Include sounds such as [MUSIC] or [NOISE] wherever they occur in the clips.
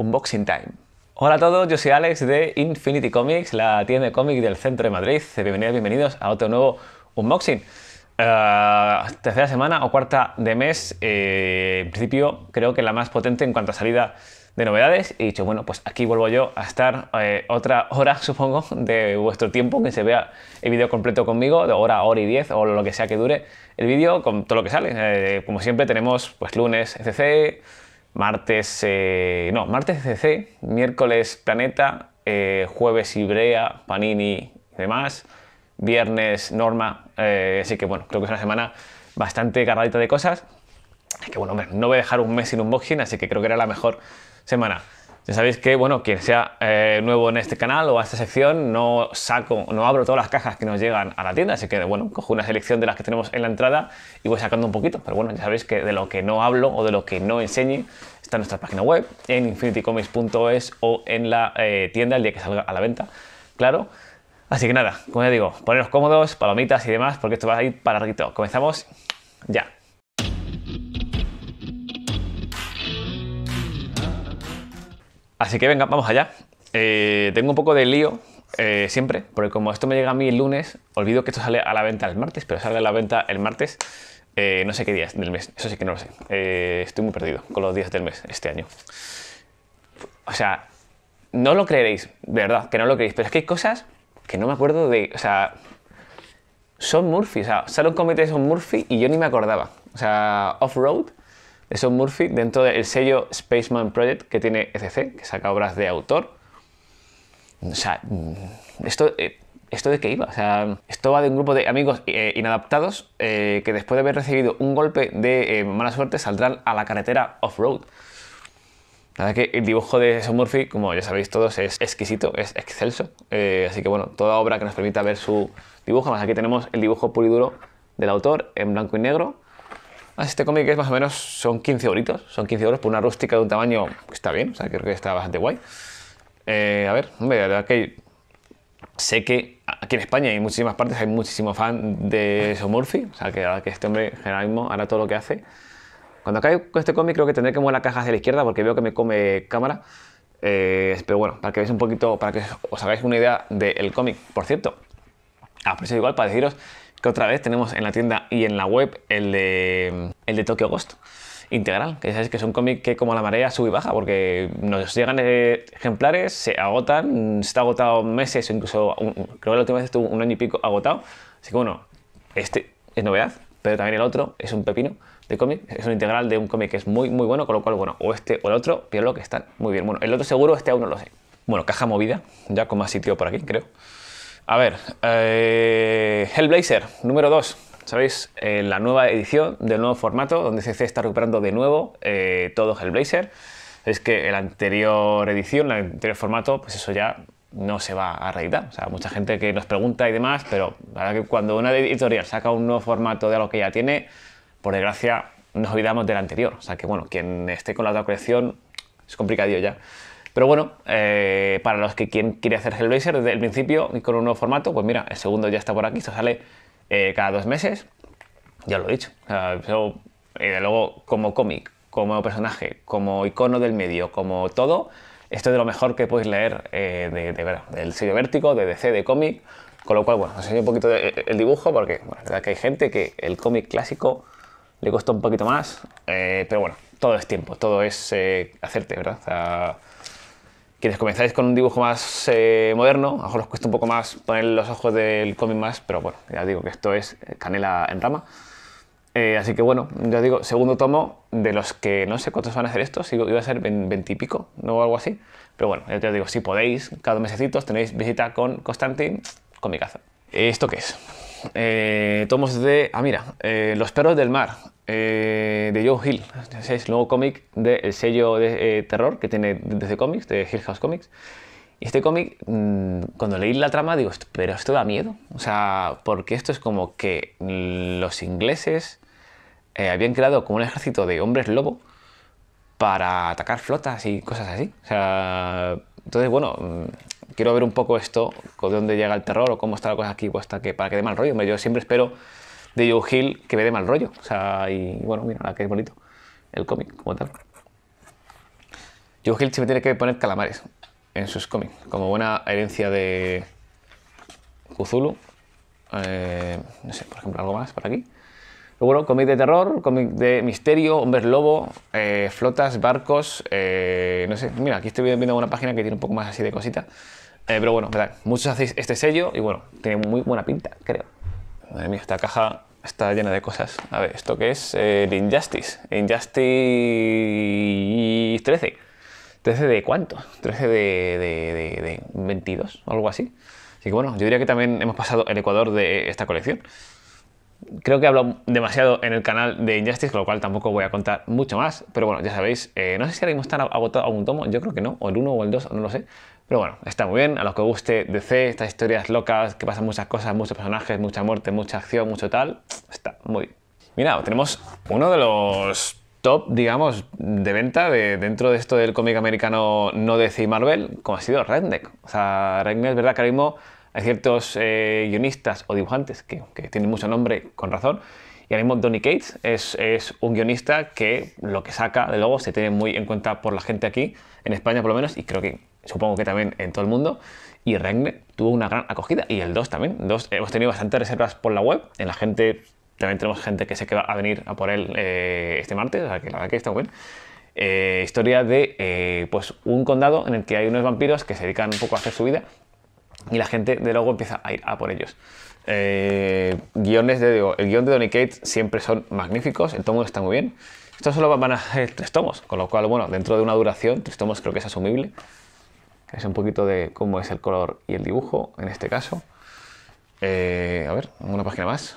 Unboxing Time. Hola a todos, yo soy Alex de Infinity Comics, la tienda de cómics del centro de Madrid. Bienvenidos, bienvenidos a otro nuevo unboxing. Eh, tercera semana o cuarta de mes, eh, en principio creo que la más potente en cuanto a salida de novedades. Y dicho, bueno, pues aquí vuelvo yo a estar eh, otra hora, [LAUGHS] supongo, de vuestro tiempo, que se vea el vídeo completo conmigo, de hora, hora y diez, o lo que sea que dure el vídeo, con todo lo que sale. como siempre tenemos pues lunes, etc martes, eh, no, martes CC, miércoles Planeta, eh, jueves Ibrea, Panini y demás, viernes Norma, eh, así que bueno, creo que es una semana bastante cargadita de cosas. Es que bueno, hombre, no voy a dejar un mes sin unboxing, así que creo que era la mejor semana. Ya sabéis que, bueno, quien sea eh, nuevo en este canal o a esta sección, no saco, no abro todas las cajas que nos llegan a la tienda, así que, bueno, cojo una selección de las que tenemos en la entrada y voy sacando un poquito. Pero bueno, ya sabéis que de lo que no hablo o de lo que no enseñe está en nuestra página web, en infinitycomics.es o en la eh, tienda el día que salga a la venta, claro. Así que nada, como ya digo, poneros cómodos, palomitas y demás, porque esto va a ir para larguito. Comenzamos ya. Así que venga, vamos allá. Eh, tengo un poco de lío eh, siempre, porque como esto me llega a mí el lunes, olvido que esto sale a la venta el martes, pero sale a la venta el martes, eh, no sé qué días del mes, eso sí que no lo sé. estoy muy perdido con los días del mes este año. O sea, no lo creeréis, de verdad, que no lo creéis, pero es que hay cosas que no me acuerdo de. O sea, son Murphy, o sea, sale un comité Son Murphy y yo ni me acordaba. O sea, Off-Road, de Sean Murphy dentro del sello Spaceman Project que tiene ECC, que saca obras de autor. O sea, mm, eh, esto, de qué iba? O sea, esto va de un grupo de amigos eh, inadaptados eh, que después de haber recibido un golpe de mala suerte saldrán a la carretera off-road. La que el dibujo de Sean Murphy, como ya sabéis todos, es exquisito, es excelso. así que bueno, toda obra que nos permita ver su dibujo, más aquí tenemos el dibujo puro del autor en blanco y negro, este cómic es más o menos, son 15 euritos, son 15 euros por una rústica de un tamaño que está bien, o sea, creo que está bastante guay. Eh, a ver, hombre, la verdad que sé que aquí en España y en muchísimas partes hay muchísimo fan de Sean Murphy, o sea, que, este hombre Generalmente hará todo lo que hace. Cuando acabe con este cómic creo que tendré que mover la caja hacia la izquierda porque veo que me come cámara. Eh, pero bueno, para que veáis un poquito, para que os hagáis una idea del cómic. Por cierto, a precio igual para deciros que otra vez tenemos en la tienda y en la web el de, el de Tokyo Ghost integral, que sabéis que es un cómic que como la marea sube y baja, porque nos llegan eh, ejemplares, se agotan, está agotado meses o incluso creo que la última vez estuvo un año y pico agotado. Así que bueno, este es novedad, pero también el otro es un pepino de cómic, es un integral de un cómic que es muy muy bueno, con lo cual bueno, o este o el otro, pero que están muy bien. Bueno, el otro seguro, este aún no lo sé. Bueno, caja movida, ya con más sitio por aquí, creo. A ver, eh, Hellblazer, número 2. ¿Sabéis? Eh, la nueva edición del nuevo formato, donde CC está recuperando de nuevo eh, todo Hellblazer. Es que la anterior edición, el anterior formato, pues eso ya no se va a reeditar. O sea, mucha gente que nos pregunta y demás, pero la verdad que cuando una editorial saca un nuevo formato de algo que ya tiene, por desgracia nos olvidamos del anterior. O sea que bueno, quien esté con la otra colección es complicadillo ya. Pero bueno, eh, para los que quieren, quiere hacer Hellblazer desde el principio y con un nuevo formato, pues mira, el segundo ya está por aquí, se sale eh, cada dos meses, ya lo he dicho. luego, como cómic, como personaje, como icono del medio, como todo, esto es de lo mejor que podéis leer eh, de, de, del sello Vértigo, de DC, de cómic. Con lo cual, bueno, os enseño un poquito el dibujo porque, bueno, la verdad que hay gente que el cómic clásico le cuesta un poquito más, pero bueno, todo es tiempo, todo es hacerte, ¿verdad? quienes comenzáis con un dibujo más eh, moderno, a lo mejor os cuesta un poco más poner los ojos del cómic más, pero bueno, ya digo que esto es canela en rama. Eh, así que bueno, ya digo, segundo tomo de los que no sé cuántos van a hacer esto, iba a ser veintipico, no algo así. Pero bueno, ya os digo, si podéis, cada mesecito mesecitos tenéis visita con Constantin, casa. ¿Esto qué es? eh, tomos de... Este ah, mira, eh, Los perros del mar, eh, de Joe Hill. es el nuevo cómic del sello de eh, terror que tiene desde cómics, de Hill House Comics. Y este cómic, mm, cuando leí la trama, digo, pero esto da miedo. O sea, porque esto es como que los ingleses habían creado como un ejército de hombres lobo para atacar flotas y cosas así. O sea, entonces, bueno... Mm, quiero ver un poco esto, de dónde llega el terror o cómo está la cosa aquí, pues, hasta que, para que dé mal rollo. yo siempre espero de Joe Hill que me dé mal rollo. O sea, y bueno, mira, la que es bonito, el cómic como tal. Joe Hill siempre tiene que poner calamares en sus cómics, como buena herencia de Cthulhu. Eh, no sé, por ejemplo, algo más por aquí. Luego, bueno, cómic de terror, cómic de misterio, hombres lobo, eh, flotas, barcos, eh, no sé. Mira, aquí estoy viendo una página que tiene un poco más así de cosita. Eh, pero bueno, muchos hacéis este sello y bueno, tiene muy buena pinta, creo. Madre mía, esta caja está llena de cosas. A ver, ¿esto qué es? el Injustice. Injustice 13. ¿13 de cuánto? 13 de, de, 22 o algo así. Así que bueno, yo diría que también hemos pasado el Ecuador de esta colección. Creo que he hablado demasiado en el canal de Injustice, con lo cual tampoco voy a contar mucho más. Pero bueno, ya sabéis, eh, no sé si ahora mismo agotado algún tomo, yo creo que no, o el 1 o el 2, no lo sé. Pero bueno, está muy bien, a los que guste DC, estas historias locas, que pasan muchas cosas, muchos personajes, mucha muerte, mucha acción, mucho tal, está muy bien. Mira, tenemos uno de los top, digamos, de venta de, dentro de esto del cómic americano no DC y Marvel, como ha sido Redneck. O sea, Redneck es verdad que ahora mismo hay ciertos eh, guionistas o dibujantes que, tienen mucho nombre, con razón, y ahora mismo Donny Cates es, es, un guionista que lo que saca, de luego, se tiene muy en cuenta por la gente aquí, en España por lo menos, y creo que supongo que también en todo el mundo, y Regne tuvo una gran acogida, y el 2 también. Dos, hemos tenido bastantes reservas por la web, en la gente, también tenemos gente que se que va a venir a por él eh, este martes, o sea que la verdad que está muy bien. Eh, historia de eh, pues un condado en el que hay unos vampiros que se dedican un poco a hacer su vida y la gente de luego empieza a ir a por ellos. guiones de, digo, el guión de Donny Kate siempre son magníficos, el tomo está muy bien. esto solo van a ser tres tomos, con lo cual, bueno, dentro de una duración, tres tomos creo que es asumible es un poquito de cómo es el color y el dibujo en este caso. Eh, a ver, una página más.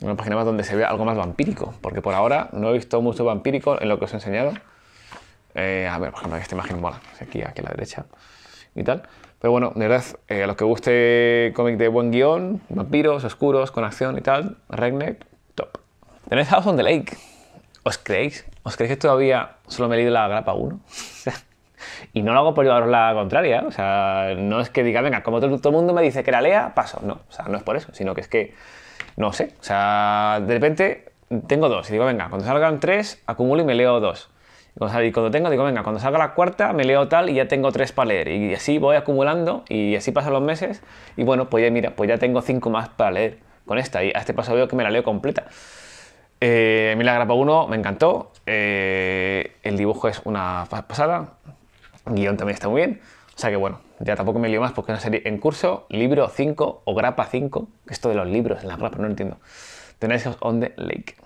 Una página más donde se ve algo más vampírico, porque por ahora no he visto mucho vampírico en lo que os he enseñado. Eh, a ver, por ejemplo, esta imagen mola, aquí, aquí a la derecha y tal. Pero bueno, de verdad, eh, a los que guste cómic de buen guión, vampiros, oscuros, con acción y tal, Regnet, top. Tenéis House on the Lake. ¿Os creéis? ¿Os creéis que todavía solo me he leído la grapa 1? [LAUGHS] Y no lo hago por llevaros la contraria, o sea, no es que diga, venga, como todo, el mundo me dice que la lea, paso. No, o sea, no es por eso, sino que es que, no sé, o sea, de repente tengo dos y digo, venga, cuando salgan tres, acumulo y me leo dos. Y cuando tengo, digo, venga, cuando salga la cuarta, me leo tal y ya tengo tres para leer. Y así voy acumulando y así pasan los meses. Y bueno, pues ya mira, pues ya tengo cinco más para leer con esta. Y a este paso veo que me la leo completa. Eh, la grapa 1 me encantó. Eh, el dibujo es una pasada guión también está muy bien. O sea que bueno, ya tampoco me lío más porque es una serie en curso, libro 5 o grapa 5, esto de los libros en la grapa, no entiendo. Tenéis on the lake.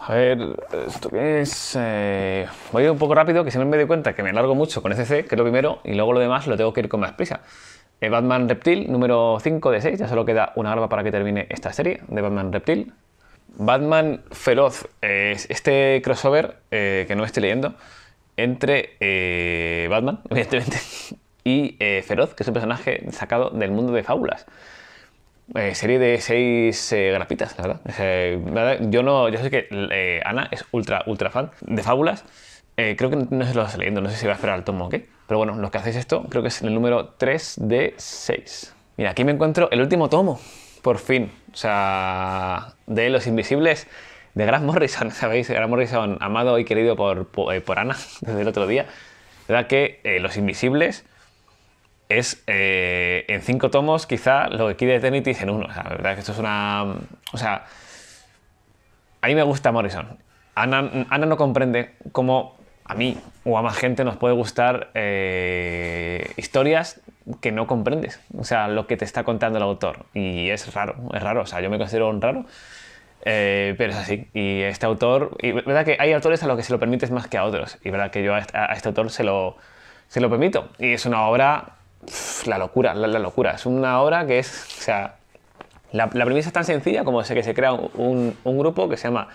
A ver, esto que es. Eh, voy a ir un poco rápido, que siempre me doy cuenta que me largo mucho con SC, que es lo primero, y luego lo demás lo tengo que ir con más prisa. Eh, Batman Reptil, número 5 de 6, ya solo queda una grapa para que termine esta serie de Batman Reptil. Batman Feroz, eh, este crossover que no estoy leyendo, entre eh, Batman, [LAUGHS] evidentemente, y eh, Feroz, que es un personaje sacado del mundo de fábulas. Eh, serie de seis grapitas, la verdad. yo no, yo sé que Ana es ultra, ultra fan de fábulas. creo que no, se lo está leyendo, no sé si va a esperar al tomo o qué. Pero bueno, los que hacéis esto, creo que es el número 3 de 6. Mira, aquí me encuentro el último tomo, por fin. O sea, de Los Invisibles de Grant Morrison, [LAUGHS] ¿sabéis? Grant Morrison, amado y querido por, eh, por, Ana [LAUGHS] desde el otro día. verdad que eh, Los Invisibles es eh, en cinco tomos quizá lo que quiere Eternity en uno. O sea, la verdad que esto es una... O sea, a mí me gusta Morrison. Ana, Ana no comprende cómo a mí o a más gente nos puede gustar historias que no comprendes. O sea, lo que te está contando el autor. Y es raro, es raro. O sea, yo me considero un raro. Eh, pero es así. Y este autor, y verdad que hay autores a los que se lo permites más que a otros. Y verdad que yo a este, autor se lo, se lo permito. Y es una obra, la locura, la, locura. Es una obra que es, o sea, la, premisa es tan sencilla como es que se crea un, un, grupo que se llama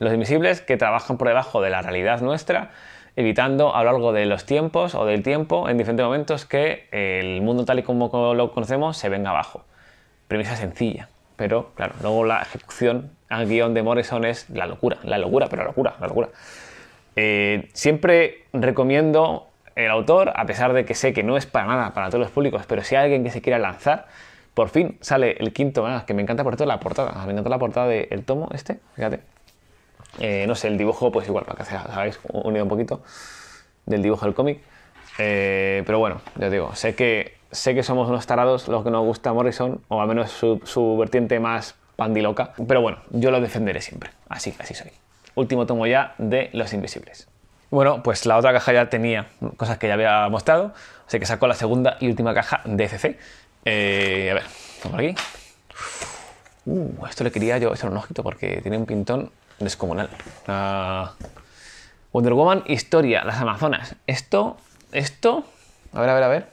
Los Invisibles, que trabajan por debajo de la realidad nuestra evitando a lo largo de los tiempos o del tiempo en diferentes momentos que el mundo tal y como lo conocemos se venga abajo. Premisa sencilla, pero claro, luego la ejecución al ah, guión de Morrison es la locura, la locura, pero la locura, la locura. Eh, siempre recomiendo el autor, a pesar de que sé que no es para nada para todos los públicos, pero si hay alguien que se quiera lanzar, por fin sale el quinto, ah, que me encanta por todo la portada, me encanta la portada del tomo este, fíjate. Eh, no sé, el dibujo, pues igual, para que hagáis unido un poquito del dibujo del cómic. Eh, pero bueno, ya digo, sé que, sé que somos unos tarados los que nos gusta Morrison, o al menos su, su vertiente más pandiloca. Pero bueno, yo lo defenderé siempre. Así, así soy. Último tomo ya de Los Invisibles. Bueno, pues la otra caja ya tenía cosas que ya había mostrado, así que saco la segunda y última caja de CC. Eh, a ver, vamos aquí. Uh, esto le quería yo echar un ojito porque tiene un pintón descomunal. Wonder Woman, historia, las Amazonas. Esto, esto. A ver, a ver, a ver.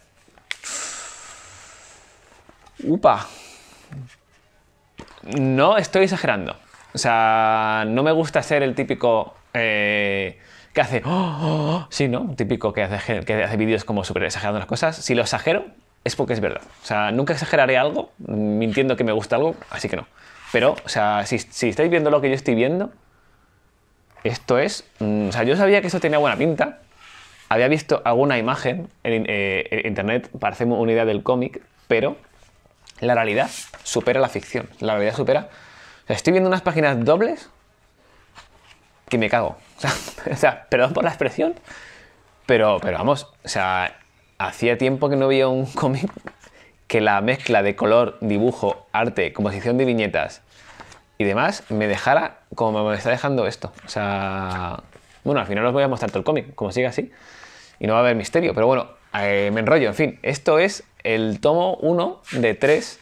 Upa no estoy exagerando. O sea, no me gusta ser el típico eh, que hace... Oh, oh, oh". Sí, ¿no? Típico que hace, que hace vídeos como súper exagerando las cosas. Si lo exagero, es porque es verdad. O sea, nunca exageraré algo mintiendo que me gusta algo, así que no. Pero, o sea, si, estáis viendo lo que yo estoy viendo, esto es... Mm, o sea, yo sabía que esto tenía buena pinta. Había visto alguna imagen en, eh, internet para hacerme una idea del cómic, pero la realidad supera la ficción. La realidad supera. O sea, estoy viendo unas páginas dobles que me cago. [LAUGHS] O sea, perdón por la expresión, pero, pero vamos, o sea, hacía tiempo que no había un [LAUGHS] cómic que la mezcla de color, dibujo, arte, composición de viñetas y demás me dejara como me está dejando esto. O sea, bueno, al final os voy a mostrar todo el cómic, como sigue así, y no va a haber misterio, pero bueno, eh, me enrollo, en fin, esto es el tomo 1 de 3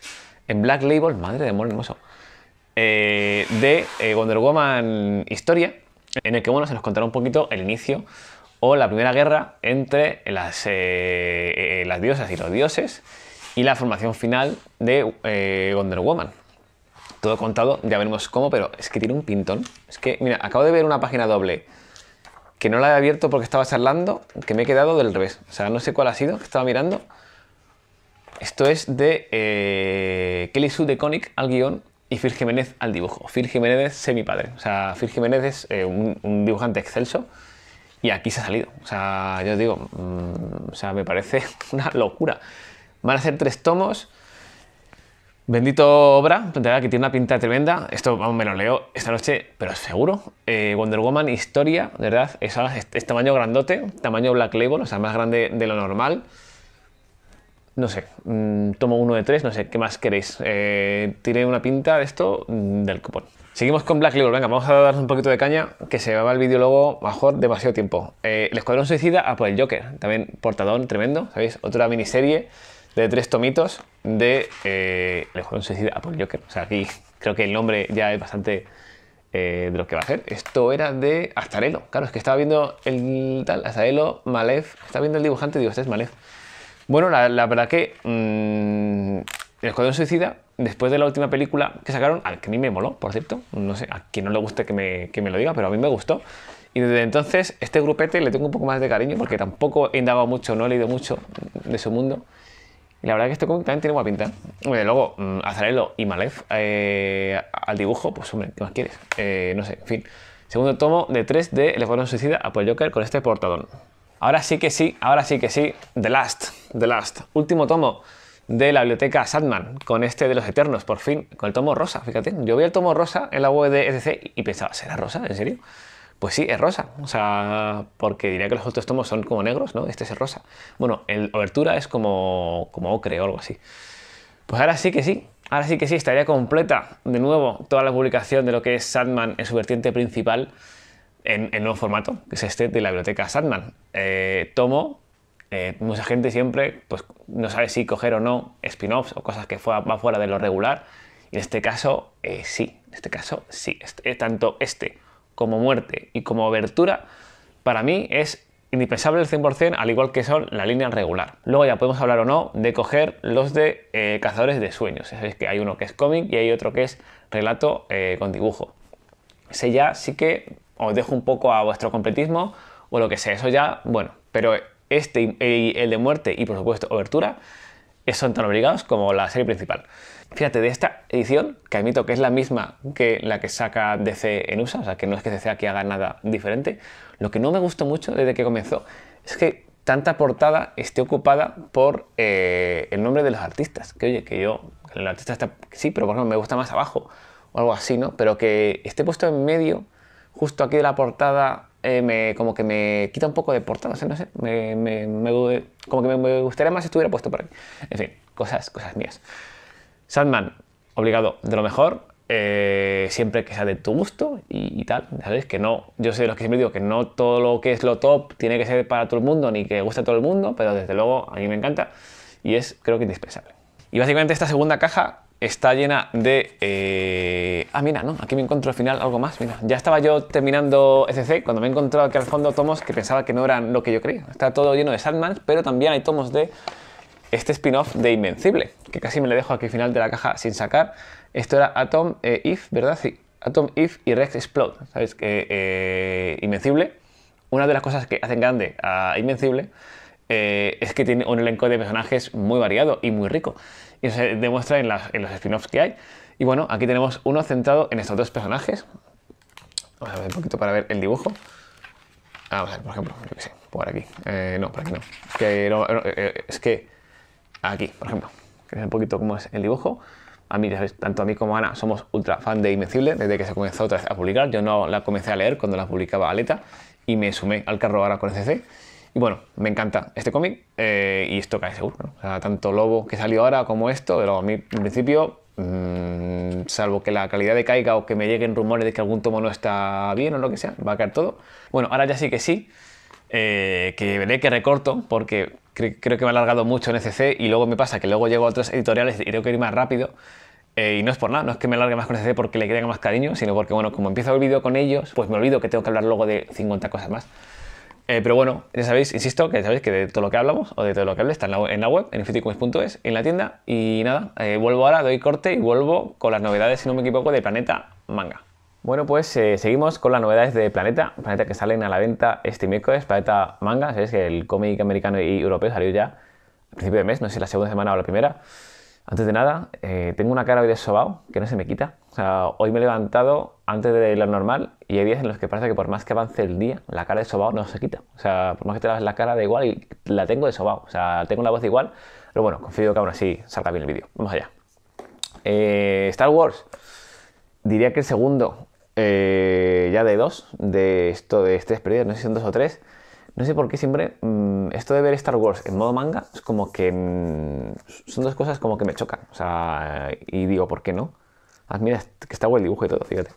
en Black Label, madre de amor hermoso, eh, de eh, Wonder Woman Historia, en el que bueno, se nos contará un poquito el inicio o la primera guerra entre las, las diosas y los dioses y la formación final de Wonder Woman. Todo contado, ya veremos cómo, pero es que tiene un pintón. Es que, mira, acabo de ver una página doble que no la he abierto porque estaba charlando, que me he quedado del revés. O sea, no sé cuál ha sido, que estaba mirando. Esto es de eh, Kelly Sue de Conic al guión y Phil Jiménez al dibujo. Phil Jiménez es mi padre. O sea, Phil Jiménez es eh, un, dibujante excelso y aquí se ha salido. O sea, yo digo, mm, o sea, me parece [LAUGHS] una locura. Van a hacer tres tomos. Bendito obra, que tiene una pinta tremenda. Esto vamos, me lo leo esta noche, pero seguro. Eh, Wonder Woman, historia, de verdad, es, tamaño grandote, tamaño Black Label, o sea, más grande de lo normal. No sé, mm, tomo uno de tres, no sé, ¿qué más queréis? Eh, tiene una pinta de esto mm, del cupón. Seguimos con Black Label, venga, vamos a darnos un poquito de caña, que se va el vídeo luego, mejor, demasiado tiempo. Eh, el Escuadrón Suicida a por el Joker, también portadón tremendo, ¿sabéis? Otra miniserie de tres tomitos de El eh, Suicida Apple Joker. O sea, aquí creo que el nombre ya es bastante eh, de lo que va a ser. Esto era de Astarelo. Claro, es que estaba viendo el tal, Astarelo, Malev, Estaba viendo el dibujante y digo, este es Malev, Bueno, la, verdad que mm, El Escuadrón Suicida, después de la última película que sacaron, a mí me moló, por cierto. No sé, a quien no le guste que me, que me lo diga, pero a mí me gustó. Y desde entonces, este grupete le tengo un poco más de cariño porque tampoco he andado mucho, no he leído mucho de su mundo. Y la verdad es que este cómic también tiene buena pinta. luego, mm, Azarelo y Malef eh, al dibujo, pues hombre, ¿qué más quieres? Eh, no sé, en fin. Segundo tomo de 3 de El Suicida a Paul Joker con este portadón. Ahora sí que sí, ahora sí que sí, The Last, The Last. Último tomo de la biblioteca Sandman, con este de los Eternos, por fin, con el tomo rosa, fíjate. Yo vi el tomo rosa en la web de e y pensaba, ¿será rosa? ¿En serio? Pues sí, es rosa. O sea, porque diría que los otros tomos son como negros, ¿no? Este es rosa. Bueno, el Obertura es como, como ocre o algo así. Pues ahora sí que sí. Ahora sí que sí, estaría completa de nuevo toda la publicación de lo que es Sandman en su vertiente principal en el nuevo formato, que es este de la biblioteca Sandman. Eh, tomo, eh, mucha gente siempre pues, no sabe si coger o no spin-offs o cosas que van va fuera de lo regular. Y en este caso, eh, sí, en este caso, sí. es este, tanto este como muerte y como abertura, para mí es indispensable el 100%, al igual que son la línea regular. Luego ya podemos hablar o no de coger los de eh, cazadores de sueños. Ya sabéis que hay uno que es cómic y hay otro que es relato eh, con dibujo. Ese ya sí que os dejo un poco a vuestro completismo o lo que sea. Eso ya, bueno, pero este y el de muerte y por supuesto obertura eh, son tan obligados como la serie principal. Fíjate, de esta edición, que admito que es la misma que la que saca DC en USA, o sea, que no es que DC aquí haga nada diferente, lo que no me gustó mucho desde que comenzó es que tanta portada esté ocupada por eh, el nombre de los artistas. Que oye, que yo, el artista está, sí, pero por me gusta más abajo o algo así, ¿no? Pero que esté puesto en medio, justo aquí de la portada, eh, me, como que me quita un poco de portada, no sé, no sé, me, me, como que me, gustaría más si estuviera puesto por ahí. En fin, cosas, cosas mías. Sandman, obligado, de lo mejor, eh, siempre que sea de tu gusto y, tal, ¿sabes? Que no, yo soy de los que siempre digo que no todo lo que es lo top tiene que ser para todo el mundo ni que guste a todo el mundo, pero desde luego a mí me encanta y es creo que indispensable. Y básicamente esta segunda caja está llena de... Eh, ah, mira, no, aquí me encuentro al final algo más. Mira, ya estaba yo terminando SC cuando me he encontrado aquí al fondo tomos que pensaba que no eran lo que yo creía. Está todo lleno de Sandman, pero también hay tomos de este spin-off de Invencible, que casi me lo dejo aquí al final de la caja sin sacar. Esto era Atom eh, If, ¿verdad? Sí. Atom If y Rex Explode, ¿sabes? Que eh, Invencible, una de las cosas que hacen grande a Invencible eh, es que tiene un elenco de personajes muy variado y muy rico. Y se demuestra en, los spin-offs que hay. Y bueno, aquí tenemos uno centrado en estos dos personajes. Vamos a ver un poquito para ver el dibujo. Ah, vamos a ver, por ejemplo, yo sé, por aquí. no, por aquí no, es que aquí, por ejemplo, que es un poquito como es el dibujo. A mí, tanto a mí como a Ana, somos ultra fan de Invencible desde que se comenzó otra vez a publicar. Yo no la comencé a leer cuando la publicaba Aleta y me sumé al carro ahora con CC. Y bueno, me encanta este cómic eh, y esto cae seguro. tanto Lobo que salió ahora como esto, pero a mí en principio, mm, salvo que la calidad de caiga o que me lleguen rumores de que algún tomo no está bien o lo que sea, va a caer todo. Bueno, ahora ya sí que sí, eh, que veré que recorto porque creo que me ha alargado mucho en CC y luego me pasa que luego llego a otras editoriales y tengo que ir más rápido. Eh, y no es por nada, no es que me alargue más con ECC porque le tenga más cariño, sino porque, bueno, como empiezo el vídeo con ellos, pues me olvido que tengo que hablar luego de 50 cosas más. Eh, pero bueno, ya sabéis, insisto, que ya sabéis que de todo lo que hablamos o de todo lo que hablé está en la, web, en infiniticomics.es, en la tienda. Y nada, eh, vuelvo ahora, doy corte y vuelvo con las novedades, si no me equivoco, de Planeta Manga. Bueno, pues eh, seguimos con las novedades de Planeta, Planeta que salen a la venta este miércoles, Planeta Manga, sabes que el cómic americano y europeo salió ya a principio de mes, no sé si la segunda semana o la primera. Antes de nada, eh, tengo una cara hoy de sobao que no se me quita. O sea, hoy me he levantado antes de lo normal y hay días en los que parece que por más que avance el día, la cara de sobao no se quita. O sea, por más que te laves la cara da igual y la tengo de sobao. O sea, tengo la voz de igual, pero bueno, confío que aún así salga bien el vídeo. Vamos allá. Eh, Star Wars. Diría que el segundo eh, ya de dos, de esto de este periodos, no sé si son dos o tres. No sé por qué siempre mm, esto de ver Star Wars en modo manga es como que mm, son dos cosas como que me chocan. O sea, y digo, ¿por qué no? Ah, mira, que está guay el dibujo y todo, fíjate.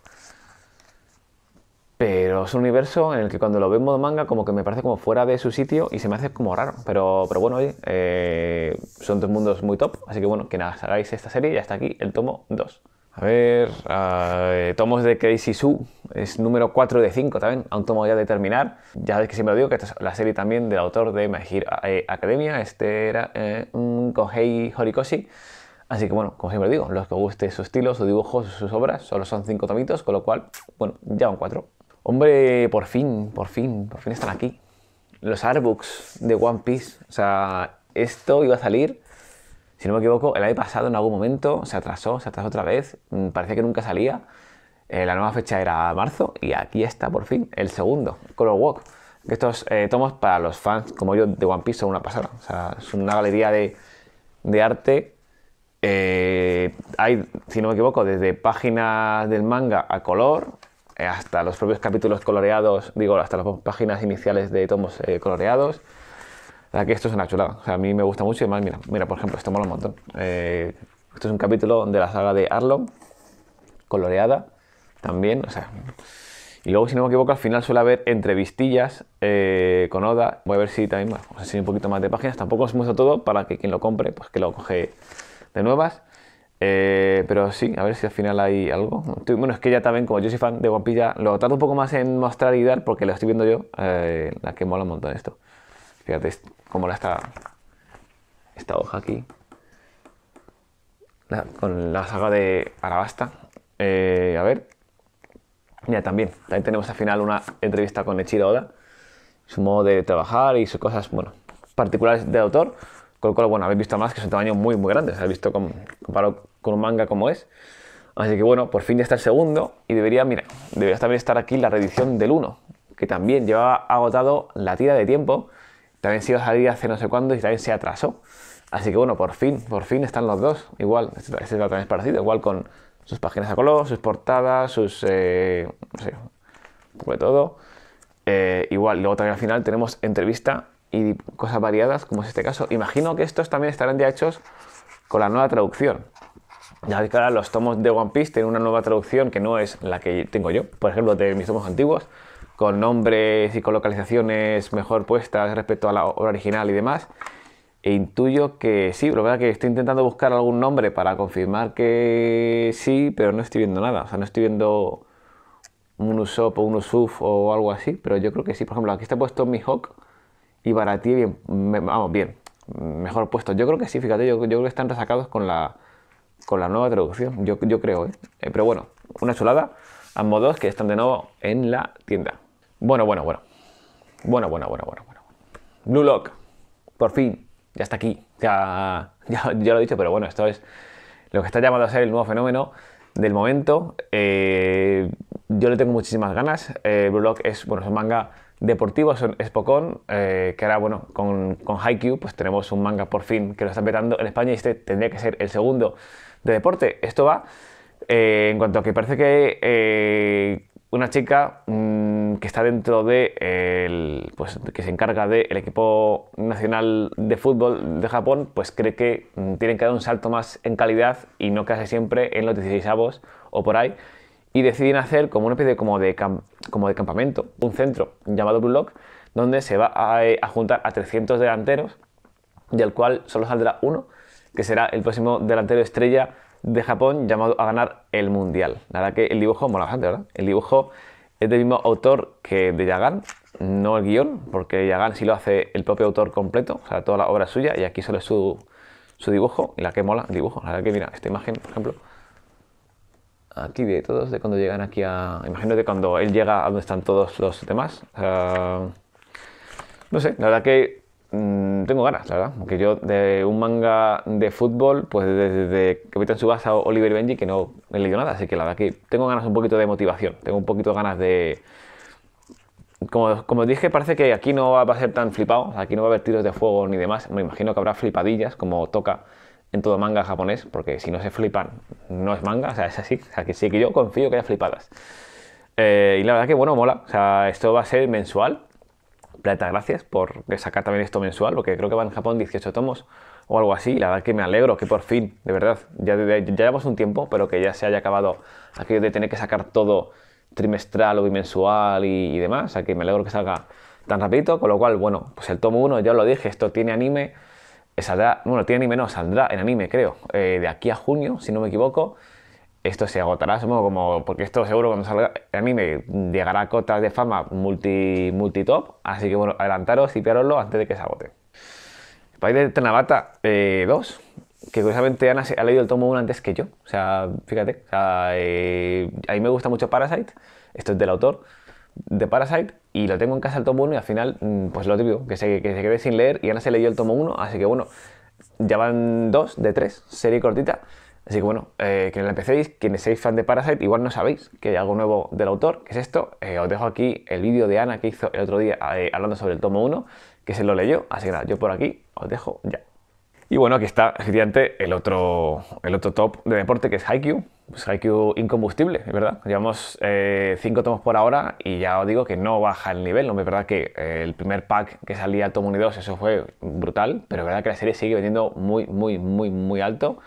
Pero es un universo en el que cuando lo veo en modo manga como que me parece como fuera de su sitio y se me hace como raro. Pero, pero bueno, eh, son dos mundos muy top. Así que bueno, que nada, hagáis esta serie y hasta aquí el tomo 2. A ver, ah, eh, tomos de Crazy Sue, es número 4 de 5 también, a un tomo ya de terminar. Ya sabéis que siempre lo digo, que esta es la serie también del autor de My eh, Academia, este era eh, un Kohei Horikoshi. Así que bueno, como siempre digo, los que guste su estilo, su dibujo, sus obras, solo son 5 tomitos, con lo cual, bueno, ya van 4. Hombre, por fin, por fin, por fin están aquí. Los artbooks de One Piece. O sea, esto iba a salir si no me equivoco, el año pasado en algún momento se atrasó, se atrasó otra vez, mm, parecía que nunca salía. Eh, la nueva fecha era marzo y aquí está por fin el segundo, Color Walk. Estos eh, tomos para los fans como yo de One Piece son una pasada. O sea, es una galería de, arte. Eh, hay, si no me equivoco, desde páginas del manga a color hasta los propios capítulos coloreados, digo, hasta las páginas iniciales de tomos coloreados. La que esto es una chulada. a mí me gusta mucho y además, mira, mira por ejemplo, esto mola un montón. Eh, esto es un capítulo de la saga de Arlo, coloreada también. O sea, y luego, si no me equivoco, al final suele haber entrevistillas eh, con Oda. Voy a ver si también bueno, enseño pues un poquito más de páginas. Tampoco os muestro todo para que quien lo compre, pues que lo coge de nuevas. Eh, pero sí, a ver si al final hay algo. Bueno, es que ya también, como yo fan de guapilla, lo trato un poco más en mostrar y dar porque lo estoy viendo yo. la que mola un montón esto. Fíjate cómo la está esta hoja aquí. con la saga de Arabasta. Eh, a ver. ya también. También tenemos al final una entrevista con Echiro Oda. Su modo de trabajar y sus cosas, bueno, particulares de autor. Con lo cual, bueno, habéis visto más que son tamaños muy, muy grandes. Habéis visto con, comparado con un manga como es. Así que bueno, por fin ya está el segundo y debería, mira, debería también estar aquí la reedición del 1, que también llevaba agotado la tira de tiempo también se iba a salir hace no sé cuándo y también se atrasó. Así que bueno, por fin, por fin están los dos. Igual, este, también es parecido, igual con sus páginas a color, sus portadas, sus... Eh, no sé, todo. Eh, igual, luego también al final tenemos entrevista y cosas variadas, como es este caso. Imagino que estos también estarán ya hechos con la nueva traducción. Ya ves que ahora los tomos de One Piece tienen una nueva traducción que no es la que tengo yo, por ejemplo, de mis tomos antiguos, con nombres y con localizaciones mejor puestas respecto a la obra original y demás. E intuyo que sí, lo verdad que estoy intentando buscar algún nombre para confirmar que sí, pero no estoy viendo nada. O sea, no estoy viendo un Usopp o un Usuf o algo así, pero yo creo que sí. Por ejemplo, aquí está puesto Mihawk y Baratí, bien, vamos, bien, mejor puesto. Yo creo que sí, fíjate, yo, yo creo que están resacados con la, con la nueva traducción, yo, yo creo, ¿eh? eh pero bueno, una chulada, ambos dos que están de nuevo en la tienda. Bueno, bueno, bueno. Bueno, bueno, bueno, bueno, bueno. Blue Lock. Por fin. Ya está aquí. [LAUGHS] Ya, ya, lo he dicho, pero bueno, esto es lo que está llamando a ser el nuevo fenómeno del momento. Eh, yo le tengo muchísimas ganas. Eh, Blue Lock es, bueno, es un manga deportivo, es, un eh, que ahora, bueno, con, con Haikyuu, pues tenemos un manga por fin que lo está petando en España y este tendría que ser el segundo de deporte. Esto va eh, en cuanto a que parece que una chica mm, que está dentro de pues, que se encarga del equipo nacional de fútbol de Japón, pues cree que mm, tienen que dar un salto más en calidad y no casi siempre en los 16 avos o por ahí. Y deciden hacer como una especie de, como de, como de campamento, un centro llamado Blue Lock, donde se va a, eh, a juntar a 300 delanteros, del cual solo saldrá uno, que será el próximo delantero estrella de Japón llamado a ganar el Mundial. La verdad que el dibujo mola bastante, ¿verdad? El dibujo es del mismo autor que de Yagan, no el guión, porque Yagan sí lo hace el propio autor completo, o sea, toda la obra suya, y aquí solo es su, dibujo, y la que mola el dibujo. La verdad que, mira, esta imagen, por ejemplo, aquí de todos, de cuando llegan aquí a... Imagínate cuando él llega a donde están todos los demás. Ah, no sé, la verdad que Mm, tengo ganas, la verdad. Porque yo de un manga de fútbol, pues desde Capitán Subasa o Oliver Benji, que no he leído nada. Así que la verdad que tengo ganas un poquito de motivación. Tengo un poquito ganas de... Como, como dije, parece que aquí no va a ser tan flipado. Aquí no va a haber tiros de fuego ni demás. Me imagino que habrá flipadillas, como toca en todo manga japonés, porque si no se flipan, no es manga, o sea, es así. O sea, que sí que yo confío que haya flipadas. Eh, y la verdad que, bueno, mola. O sea, esto va a ser mensual. Gracias por sacar también esto mensual, porque creo que va en Japón 18 tomos o algo así. La verdad que me alegro que por fin, de verdad, ya, llevamos un tiempo, pero que ya se haya acabado aquello de tener que sacar todo trimestral o bimensual y, demás. aquí me alegro que salga tan rapidito, con lo cual, bueno, pues el tomo 1, ya lo dije, esto tiene anime, eh, saldrá, bueno, tiene anime no, saldrá en anime creo, eh, de aquí a junio, si no me equivoco esto se agotará, supongo, como, porque esto seguro cuando salga, a mí me llegará a cotas de fama multi, multi top, así que bueno, adelantaros y piaroslo antes de que se agote. Spider- de 2, eh, que curiosamente Ana ha leído el tomo 1 antes que yo, o sea, fíjate, eh, a mí me gusta mucho Parasite, esto es del autor de Parasite, y lo tengo en casa el tomo 1 y al final, mm, pues lo típico, que se, que se quede sin leer y Ana se leyó el tomo 1, así que bueno, ya van dos de tres, serie cortita. Así que bueno, eh, que la empecéis, quienes seáis fan de Parasite, igual no sabéis que hay algo nuevo del autor, que es esto. Eh, os dejo aquí el vídeo de Ana que hizo el otro día eh, hablando sobre el tomo 1, que se lo leyó. Así que nada, yo por aquí os dejo ya. Y bueno, aquí está, efectivamente, el otro, el otro top de deporte que es Haikyuu. Pues Haikyuu incombustible, es verdad. Llevamos eh, cinco tomos por ahora y ya os digo que no baja el nivel. No es verdad que eh, el primer pack que salía Tomo 1 y 2, eso fue brutal, pero es verdad que la serie sigue vendiendo muy, muy, muy, muy alto.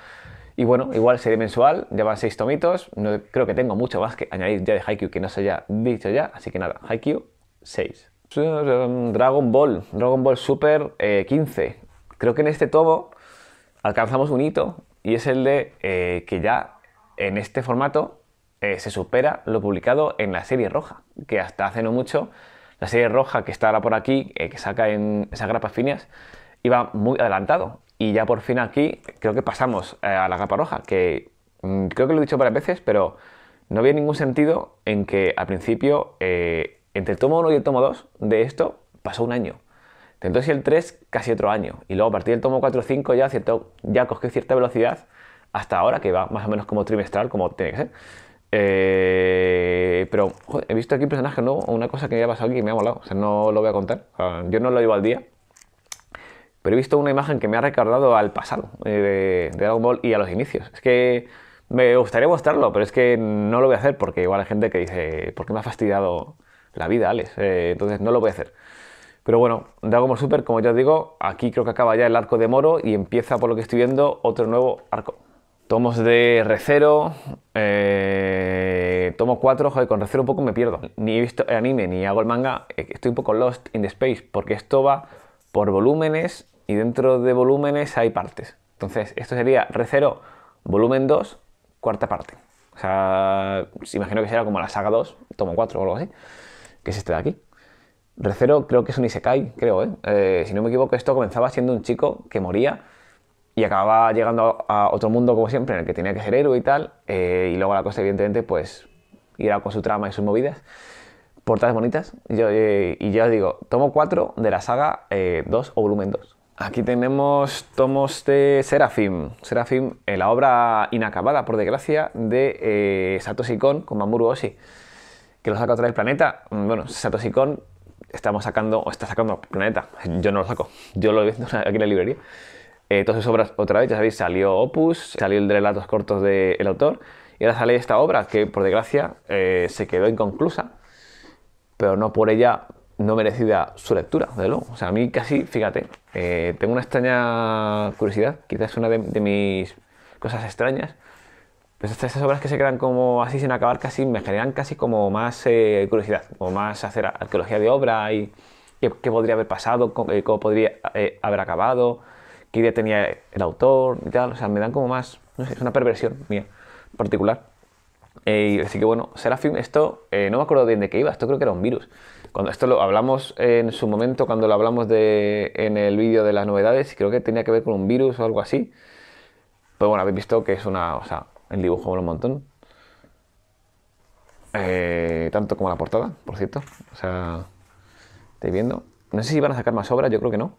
Y bueno, igual serie mensual, ya van 6 tomitos, no, creo que tengo mucho más que añadir ya de Haikyuu que no se haya dicho ya, así que nada, Haikyuu 6. Dragon Ball, Dragon Ball Super 15. Eh, creo que en este tomo alcanzamos un hito y es el de eh, que ya en este formato eh, se supera lo publicado en la serie roja, que hasta hace no mucho la serie roja que está ahora por aquí, que saca en esas grapas Finias, iba muy adelantado y ya por fin aquí creo que pasamos eh, a la capa roja, que mm, creo que lo he dicho varias veces, pero no había ningún sentido en que al principio, eh, entre el tomo 1 y el tomo 2 de esto, pasó un año. Entonces el 3 casi otro año. Y luego a partir del tomo 4 o 5 ya, cierto, ya cogió cierta velocidad hasta ahora, que va más o menos como trimestral, como tiene que ser. Eh, pero he visto aquí un personaje nuevo, una cosa que me ha pasado aquí y me ha molado. O sea, no lo voy a contar. Ah, yo no lo llevo al día pero he visto una imagen que me ha recordado al pasado eh, de, Dragon Ball y a los inicios. Es que me gustaría mostrarlo, pero es que no lo voy a hacer porque igual hay gente que dice, ¿por qué me ha fastidiado la vida, Alex? Eh, entonces no lo voy a hacer. Pero bueno, Dragon Ball Super, como ya os digo, aquí creo que acaba ya el arco de Moro y empieza, por lo que estoy viendo, otro nuevo arco. Tomos de Recero, eh, tomo 4, joder, con Recero un poco me pierdo. Ni he visto el anime ni hago el manga, eh, estoy un poco lost in the space porque esto va por volúmenes y dentro de volúmenes hay partes. Entonces, esto sería re 0, volumen 2, cuarta parte. O sea, imagino que será como la saga 2, tomo 4 o algo así, que es este de aquí. Re 0 creo que es un Isekai, creo, ¿eh? Eh, Si no me equivoco, esto comenzaba siendo un chico que moría y acababa llegando a otro mundo, como siempre, en el que tenía que ser héroe y tal. Eh, y luego la cosa, evidentemente, pues irá con su trama y sus movidas. Portadas bonitas. y yo digo, tomo 4 de la saga 2 o volumen 2. Aquí tenemos tomos de Serafim. Serafim, eh, la obra inacabada, por desgracia, de eh, Satoshi Kon con Mamoru Oshii, que lo saca otra vez Planeta. Mm, bueno, Satoshi Kon estamos sacando, o está sacando Planeta. Yo no lo saco, yo lo he visto [LAUGHS] aquí en la librería. Entonces, eh, obras otra vez, ya sabéis, salió Opus, salió el de relatos cortos del autor, y ahora sale esta obra que, por desgracia, se quedó inconclusa, pero no por ella no merecida su lectura, de lo, O sea, a mí casi, fíjate, eh, tengo una extraña curiosidad, quizás una de, mis cosas extrañas, pues estas, obras que se quedan como así sin acabar casi me generan casi como más eh, curiosidad, como más hacer arqueología de obra y qué, podría haber pasado, eh, cómo, podría haber acabado, qué idea tenía el autor y tal. O sea, me dan como más, no sé, es una perversión mía particular. y así que bueno, Serafim, esto no me acuerdo bien de qué iba, esto creo que era un virus. Cuando esto lo hablamos en su momento, cuando lo hablamos de, en el vídeo de las novedades, creo que tenía que ver con un virus o algo así. Pero bueno, habéis visto que es una. O sea, el dibujo mola un montón. Eh, tanto como la portada, por cierto. O sea, estoy viendo. No sé si van a sacar más obras, yo creo que no.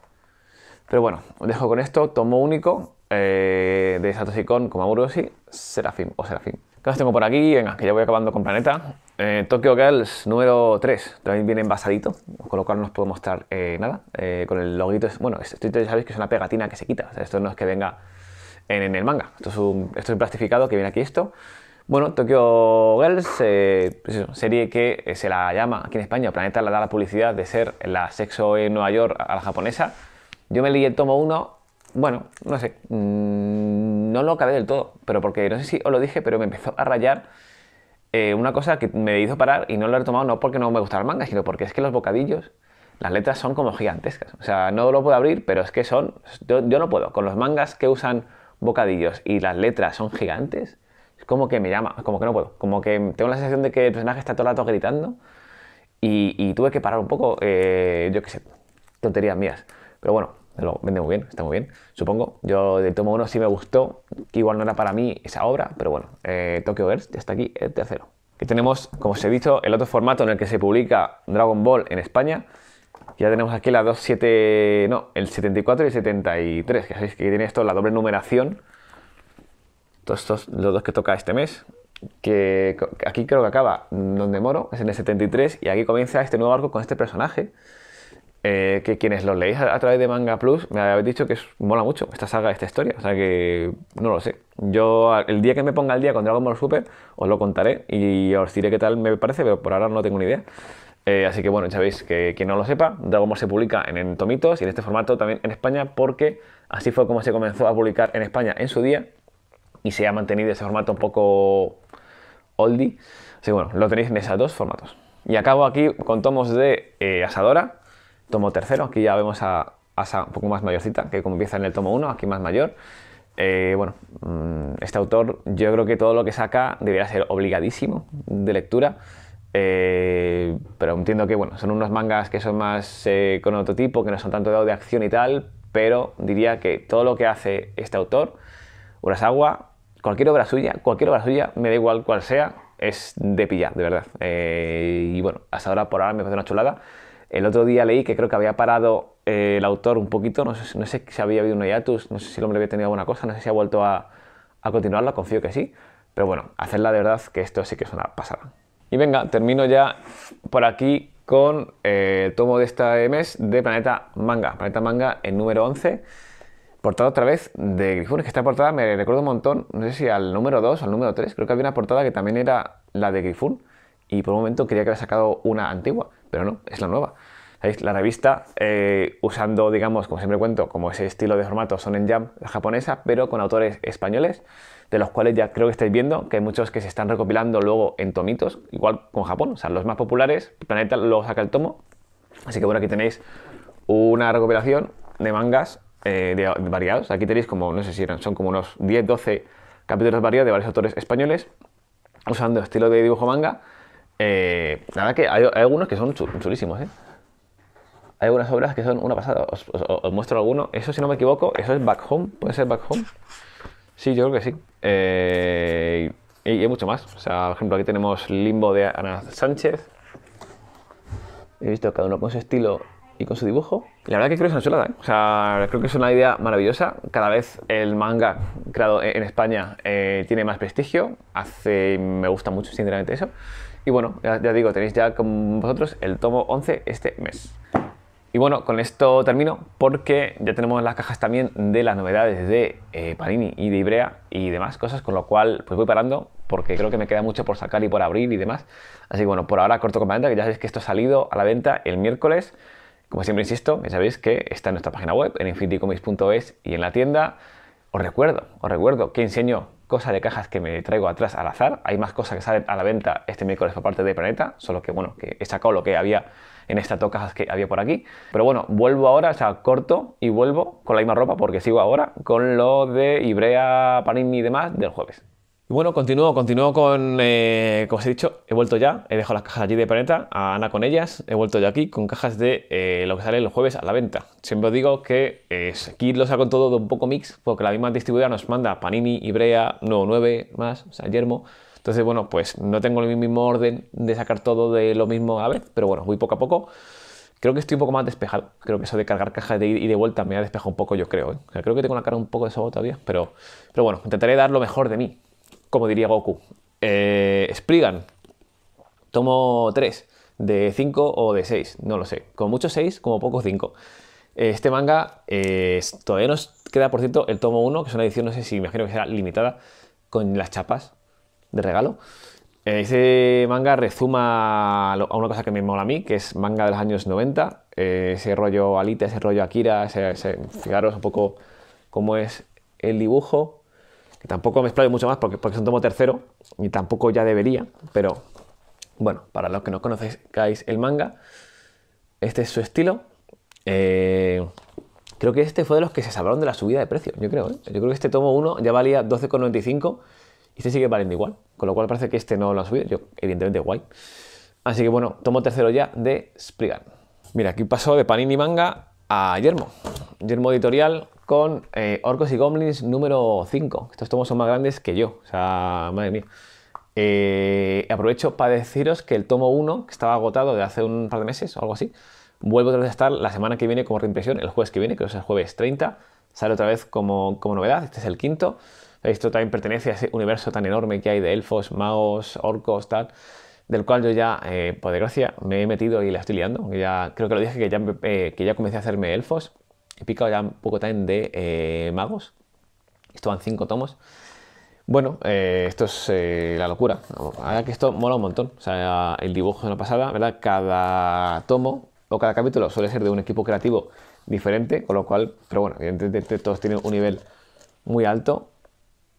Pero bueno, dejo con esto. Tomo único eh, de Satoshi Kon, y Serafim o Serafim. ¿Qué tengo por aquí? Venga, que ya voy acabando con Planeta. Eh, Tokyo Girls número 3, también viene envasadito, con lo cual no os puedo mostrar eh, nada. Eh, con el loguito, es, bueno, esto ya sabéis que es una pegatina que se quita, esto no es que venga en, el manga, esto es, un, plastificado que viene aquí esto. Bueno, Tokyo Girls, pues serie que se la llama aquí en España, Planeta le da la publicidad de ser la sexo en Nueva York a la japonesa. Yo me leí el tomo 1 bueno, no sé, mm, no lo acabé del todo, pero porque no sé si os lo dije, pero me empezó a rayar eh, una cosa que me hizo parar y no lo he retomado no porque no me gustara el manga, sino porque es que los bocadillos, las letras son como gigantescas. O sea, no lo puedo abrir, pero es que son, yo, no puedo. Con los mangas que usan bocadillos y las letras son gigantes, es como que me llama, como que no puedo, como que tengo la sensación de que el personaje está todo el rato gritando y, tuve que parar un poco, eh, yo qué sé, tonterías mías. Pero bueno, vende muy bien, está muy bien, supongo. Yo de tomo uno sí me gustó, que igual no era para mí esa obra, pero bueno, eh, Tokyo Girls ya está aquí el tercero. Y tenemos, como os he dicho, el otro formato en el que se publica Dragon Ball en España. Ya tenemos aquí la 27, no, el 74 y el 73, que sabéis que tiene esto la doble numeración. Todos estos, los dos que toca este mes. Que aquí creo que acaba donde moro, es en el 73, y aquí comienza este nuevo arco con este personaje eh, que quienes lo leéis a, través de Manga Plus me habéis dicho que es, mola mucho esta saga, esta historia. O sea que no lo sé. Yo el día que me ponga al día con Dragon Ball Super os lo contaré y os diré qué tal me parece, pero por ahora no tengo ni idea. Eh, así que bueno, ya veis que quien no lo sepa, Dragon Ball se publica en, tomitos y en este formato también en España porque así fue como se comenzó a publicar en España en su día y se ha mantenido ese formato un poco oldie. Así que bueno, lo tenéis en esos dos formatos. Y acabo aquí con tomos de eh, Asadora, tomo tercero, aquí ya vemos a Asa un poco más mayorcita, que como empieza en el tomo 1, aquí más mayor. Eh, bueno, mm, este autor yo creo que todo lo que saca debería ser obligadísimo de lectura, eh, pero entiendo que bueno, son unos mangas que son más eh, con otro tipo, que no son tanto de acción y tal, pero diría que todo lo que hace este autor, Urasawa, cualquier obra suya, cualquier obra suya, me da igual cual sea, es de pillar, de verdad. y bueno, hasta ahora por ahora me parece una chulada. El otro día leí que creo que había parado eh, el autor un poquito, no sé, si había habido un hiatus, no sé si el hombre había tenido alguna cosa, no sé si ha vuelto a, a continuarla, confío que sí. Pero bueno, hacerla de verdad, que esto sí que es una pasada. Y venga, termino ya por aquí con eh, el tomo de esta mes de Planeta Manga. Planeta Manga en número 11, portada otra vez de Grifones, que esta portada me recuerdo un montón, no sé si al número 2 al número 3, creo que había una portada que también era la de Grifun y por un momento creía que había sacado una antigua, pero no, es la nueva. ¿Sabéis? La revista, eh, usando, digamos, como siempre cuento, como ese estilo de formato en Jam japonesa, pero con autores españoles, de los cuales ya creo que estáis viendo que hay muchos que se están recopilando luego en tomitos, igual con Japón, o sea, los más populares, Planeta luego saca el tomo. Así que bueno, aquí tenéis una recopilación de mangas eh, de, variados. Aquí tenéis como, no sé si eran, son como unos 10, 12 capítulos variados de varios autores españoles, usando estilo de dibujo manga eh, nada que hay, algunos que son chulísimos, ¿eh? Hay algunas obras que son una pasada. Os, muestro alguno. Eso, si no me equivoco, eso es Back Home. ¿Puede ser Back Home? Sí, yo creo que sí. Eh, y, hay mucho más. sea, por ejemplo, aquí tenemos Limbo de Ana Sánchez. He visto cada uno con su estilo con su dibujo. la verdad que creo que es una chulada, ¿eh? O sea, creo que es una idea maravillosa. Cada vez el manga creado e-, en España eh, tiene más prestigio. Hace, me gusta mucho, sinceramente, eso. Y bueno, ya, digo, tenéis ya con vosotros el tomo 11 este mes. Y bueno, con esto termino porque ya tenemos las cajas también de las novedades de Parini eh, Panini y de Ibrea y demás cosas, con lo cual pues voy parando porque creo que me queda mucho por sacar y por abrir y demás. Así que bueno, por ahora corto con la venta que ya sabéis que esto ha salido a la venta el miércoles. Como siempre insisto, ya sabéis que está en nuestra página web, en infinitycomics.es y en la tienda. Os recuerdo, os recuerdo que enseño cosas de cajas que me traigo atrás al azar. Hay más cosas que salen a la venta este miércoles por parte de Planeta, solo que bueno, que he sacado lo que había en estas dos cajas que había por aquí. Pero bueno, vuelvo ahora, o sea, corto y vuelvo con la misma ropa porque sigo ahora con lo de Ibrea, Panini y demás del jueves. Bueno, continúo, continúo con, eh, como os he dicho, he vuelto ya, he dejado las cajas allí de planeta, a Ana con ellas, he vuelto ya aquí con cajas de eh, lo que sale los jueves a la venta. Siempre os digo que eh, aquí lo saco todo de un poco mix, porque la misma distribuidora nos manda Panini, Ibrea, Nuevo 9, más, o sea, Yermo. Entonces, bueno, pues no tengo el mismo orden de sacar todo de lo mismo a la vez, pero bueno, voy poco a poco. Creo que estoy un poco más despejado. Creo que eso de cargar cajas de ir y de vuelta me ha despejado un poco, yo creo. ¿eh? creo que tengo la cara un poco de sobo todavía, pero, pero bueno, intentaré dar lo mejor de mí como diría Goku. Eh, tomo 3, de 5 o de 6, no lo sé. Como mucho 6, como poco 5. Eh, este manga eh, todavía nos queda, por cierto, el tomo 1, que es una edición, no sé si imagino que será limitada, con las chapas de regalo. Eh, ese manga rezuma a una cosa que me mola a mí, que es manga de los años 90, ese rollo Alita, ese rollo Akira, fijaros un poco cómo es el dibujo, tampoco me explayo mucho más porque, porque un tomo tercero y tampoco ya debería, pero bueno, para los que no conocéis el manga, este es su estilo. Eh, creo que este fue de los que se salvaron de la subida de precio, yo creo. ¿eh? Yo creo que este tomo 1 ya valía 12,95 y este sigue valiendo igual, con lo cual parece que este no lo ha subido, yo evidentemente guay. Así que bueno, tomo tercero ya de Spriggan. Mira, aquí pasó de Panini Manga a Yermo. Yermo Editorial con eh, Orcos y Goblins número 5. Estos tomos son más grandes que yo, o sea, madre mía. Eh, aprovecho para deciros que el tomo 1, que estaba agotado de hace un par de meses o algo así, vuelvo a estar la semana que viene como reimpresión, el jueves que viene, que es el jueves 30, sale otra vez como, como novedad, este es el quinto. Esto también pertenece a ese universo tan enorme que hay de elfos, magos, orcos, tal, del cual yo ya, eh, por desgracia, me he metido y la estoy liando. Ya, creo que lo dije que que ya comencé a hacerme elfos. He picado ya un poco también de eh, magos. Esto van cinco tomos. Bueno, eh, esto es eh, la locura. Ahora que esto mola un montón. O sea, el dibujo es una pasada, ¿verdad? Cada tomo o cada capítulo suele ser de un equipo creativo diferente, con lo cual, pero bueno, evidentemente todos tienen un nivel muy alto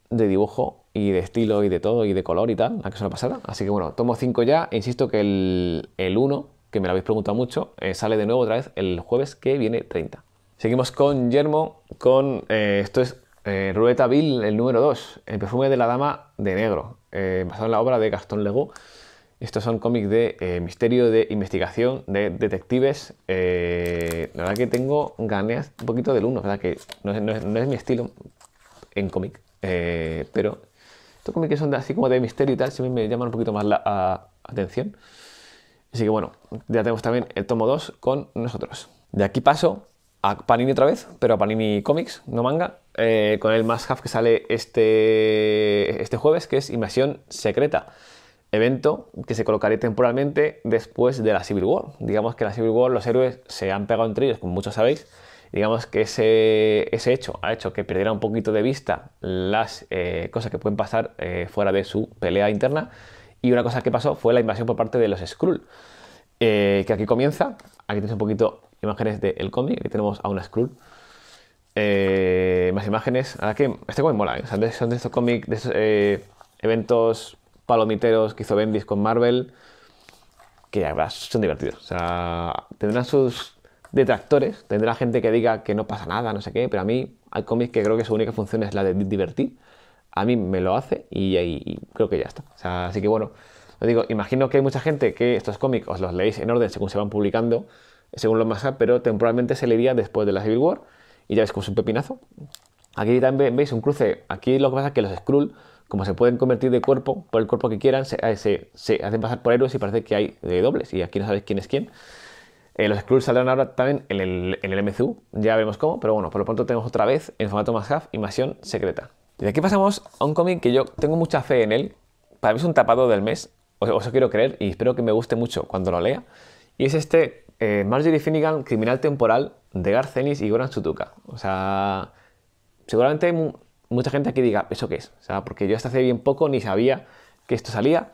de dibujo y de estilo y de todo y de color y tal, que es una pasada. Así que bueno, tomo 5 ya. E insisto que el 1, que me lo habéis preguntado mucho, sale de nuevo otra vez el jueves que viene 30. Seguimos con Yermo, con eh, esto es eh, Rueta Bill, el número 2, El perfume de la dama de negro, eh, basado en la obra de Gastón Lego. Estos son cómics de misterio, de investigación, de detectives. la verdad que tengo ganas un poquito del 1, ¿verdad? Que no es, mi estilo en cómic, pero estos cómics son así como de misterio y tal, siempre me llaman un poquito más la atención. Así que bueno, ya tenemos también el tomo 2 con nosotros. De aquí paso a Panini otra vez, pero a Panini Comics, no manga, eh, con el must have que sale este, este jueves, que es Invasión Secreta. Evento que se colocaría temporalmente después de la Civil War. Digamos que en la Civil War los héroes se han pegado entre ellos, como muchos sabéis. Digamos que ese, hecho ha hecho que perdiera un poquito de vista las eh, cosas que pueden pasar eh, fuera de su pelea interna. Y una cosa que pasó fue la invasión por parte de los Skrull. que aquí comienza, aquí tienes un poquito imágenes del cómic, aquí tenemos a una Skrull. Eh, más imágenes, ahora que este cómic mola, ¿eh? son de estos cómics, de esos eh, eventos palomiteros que hizo Bendis con Marvel, que ya son divertidos. O sea, tendrán sus detractores, tendrá gente que diga que no pasa nada, no sé qué, pero a mí hay cómics que creo que su única función es la de divertir. A mí me lo hace y, ahí creo que ya está. así que bueno, os digo, imagino que hay mucha gente que estos cómics os los leéis en orden según se van publicando según los más pero temporalmente se leería después de la Civil War y ya ves como es un pepinazo. Aquí también veis un cruce. Aquí lo que pasa es que los Skrull, como se pueden convertir de cuerpo, por el cuerpo que quieran, se, eh, hacen pasar por héroes y parece que hay de eh, dobles y aquí no sabéis quién es quién. Eh, los scrolls saldrán ahora también en el, en MCU, ya veremos cómo, pero bueno, por lo pronto tenemos otra vez en formato más half Invasión Secreta. Y de aquí pasamos a un cómic que yo tengo mucha fe en él, para mí es un tapado del mes, os, lo quiero creer y espero que me guste mucho cuando lo lea, y es este eh, Marjorie Finnegan, Criminal Temporal, de Garcenis y Goran Sutuka. O sea, seguramente hay mucha gente aquí diga, ¿eso qué es? porque yo hasta hace bien poco ni sabía que esto salía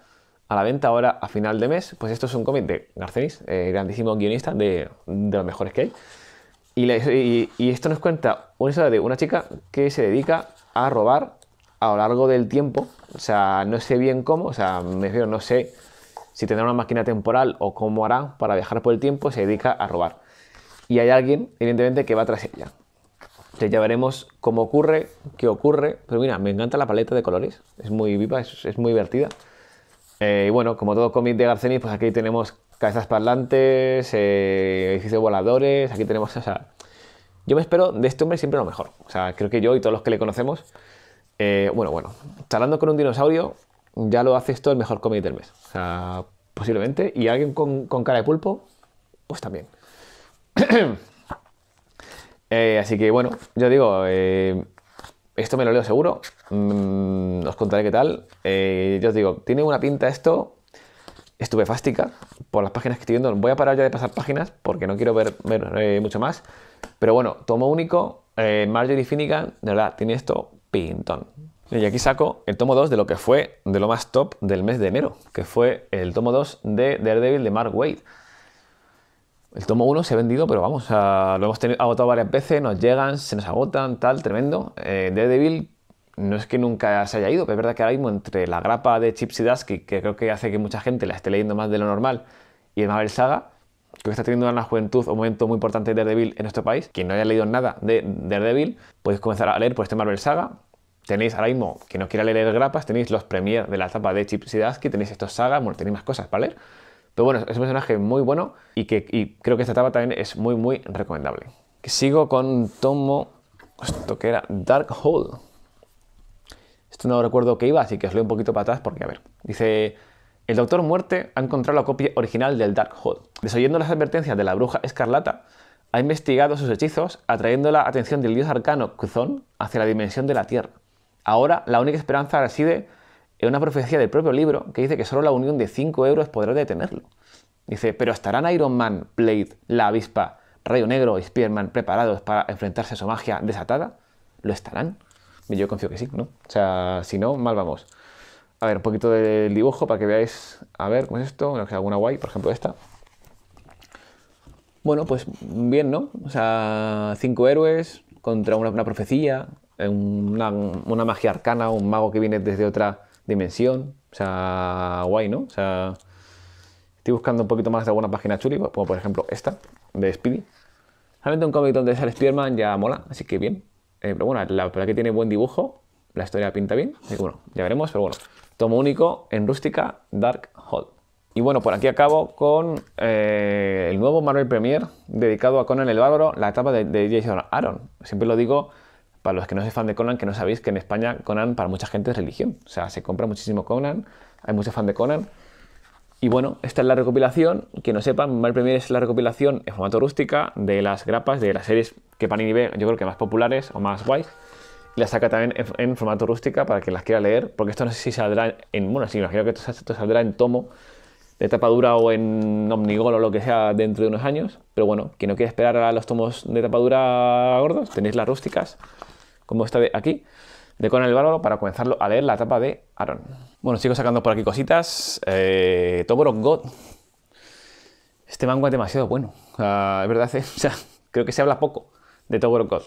a la venta ahora a final de mes. Pues esto es un cómic de Garcenis, eh, grandísimo guionista de, los mejores que hay. Y, esto nos cuenta una historia de una chica que se dedica a robar a lo largo del tiempo. O sea, no sé bien cómo, o sea, me refiero, no sé si tendrá una máquina temporal o cómo hará para viajar por el tiempo, se dedica a robar. Y hay alguien, evidentemente, que va tras ella. Entonces ya veremos cómo ocurre, qué ocurre. Pero mira, me encanta la paleta de colores. Es muy viva, es, muy divertida. Eh, y bueno, como todo cómic de Garcenis, pues aquí tenemos cabezas parlantes, eh, edificios voladores, aquí tenemos... yo me espero de este hombre siempre lo mejor. O sea, creo que yo y todos los que le conocemos... Eh, bueno, bueno, charlando con un dinosaurio ya lo hace esto el mejor cómic del mes. O sea, posiblemente. Y alguien con, cara de pulpo, pues también. [CLEARS THROAT] Eh, así que bueno, yo digo, eh, esto me lo leo seguro. Mm, os contaré qué tal. Eh, yo os digo, tiene una pinta esto estupefástica por las páginas que estoy viendo. Voy a parar ya de pasar páginas porque no quiero ver, ver mucho más. Pero bueno, tomo único, Marjorie Finnegan, de verdad, tiene esto pintón. Y aquí saco el tomo 2 de lo que fue de lo más top del mes de enero, que fue el tomo 2 de Daredevil de Mark Wade. El tomo 1 se ha vendido, pero vamos, lo hemos agotado varias veces, nos llegan, se nos agotan, tal, tremendo. Eh, Daredevil no es que nunca se haya ido, pero es verdad que ahora mismo entre la grapa de Chipsy Dasky, que creo que hace que mucha gente la esté leyendo más de lo normal, y el Marvel Saga, que está teniendo una juventud un momento muy importante de Daredevil en nuestro país, quien no haya leído nada de Daredevil, podéis comenzar a leer por este Marvel Saga, tenéis ahora mismo, que no quiera leer grapas, tenéis los premier de la etapa de Chip que tenéis estos sagas, bueno, tenéis más cosas para leer. Pero bueno, es un personaje muy bueno y que creo que esta etapa también es muy, muy recomendable. Sigo con tomo, esto que era Dark Hole. Esto no recuerdo qué iba, así que os leo un poquito para atrás porque, a ver, dice... El Doctor Muerte ha encontrado la copia original del Dark Hole. Desoyendo las advertencias de la bruja escarlata, ha investigado sus hechizos, atrayendo la atención del dios arcano Kuzon hacia la dimensión de la Tierra. Ahora la única esperanza reside en una profecía del propio libro que dice que solo la unión de 5 euros podrá detenerlo. Dice, pero estarán Iron Man, Blade, la avispa, Rayo Negro y Spearman preparados para enfrentarse a su magia desatada. ¿Lo estarán? yo confío que sí, ¿no? O sea, si no, mal vamos. A ver, un poquito del dibujo para que veáis. A ver, ¿cómo es esto? que alguna guay, por ejemplo, esta. Bueno, pues bien, ¿no? O sea, cinco héroes contra una profecía, una, magia arcana, un mago que viene desde otra dimensión. O sea, guay, ¿no? O sea, estoy buscando un poquito más de alguna página chuli, pues, como por ejemplo esta, de Speedy. Realmente un cómic donde sale Spearman ya mola, así que bien. Eh, pero bueno, la verdad que tiene buen dibujo, la historia pinta bien, así que bueno, ya veremos, pero bueno. Tomo único en rústica Dark Hall. Y bueno, por aquí acabo con eh, el nuevo Marvel Premier dedicado a Conan el Bárbaro, la etapa de, de Jason Aaron. Siempre lo digo para los que no sois fan de Conan, que no sabéis que en España Conan para mucha gente es religión. O sea, se compra muchísimo Conan, hay muchos fan de Conan. Y bueno, esta es la recopilación, que no sepan, el primer es la recopilación en formato rústica de las grapas, de las series que Panini ve, yo creo que más populares o más guays. Y la saca también en, formato rústica para que las quiera leer, porque esto no sé si saldrá en, bueno, sí, imagino que esto, saldrá en tomo de tapadura o en omnigol o lo que sea dentro de unos años. Pero bueno, quien no quiere esperar a los tomos de tapadura gordos, tenéis las rústicas como esta de aquí, de Conan el Bárbaro, para comenzarlo a leer la etapa de Aaron. Bueno, sigo sacando por aquí cositas. Eh, Toborok God. Este manga es demasiado bueno. es verdad, [LAUGHS] eh, creo que se habla poco de Toborok God.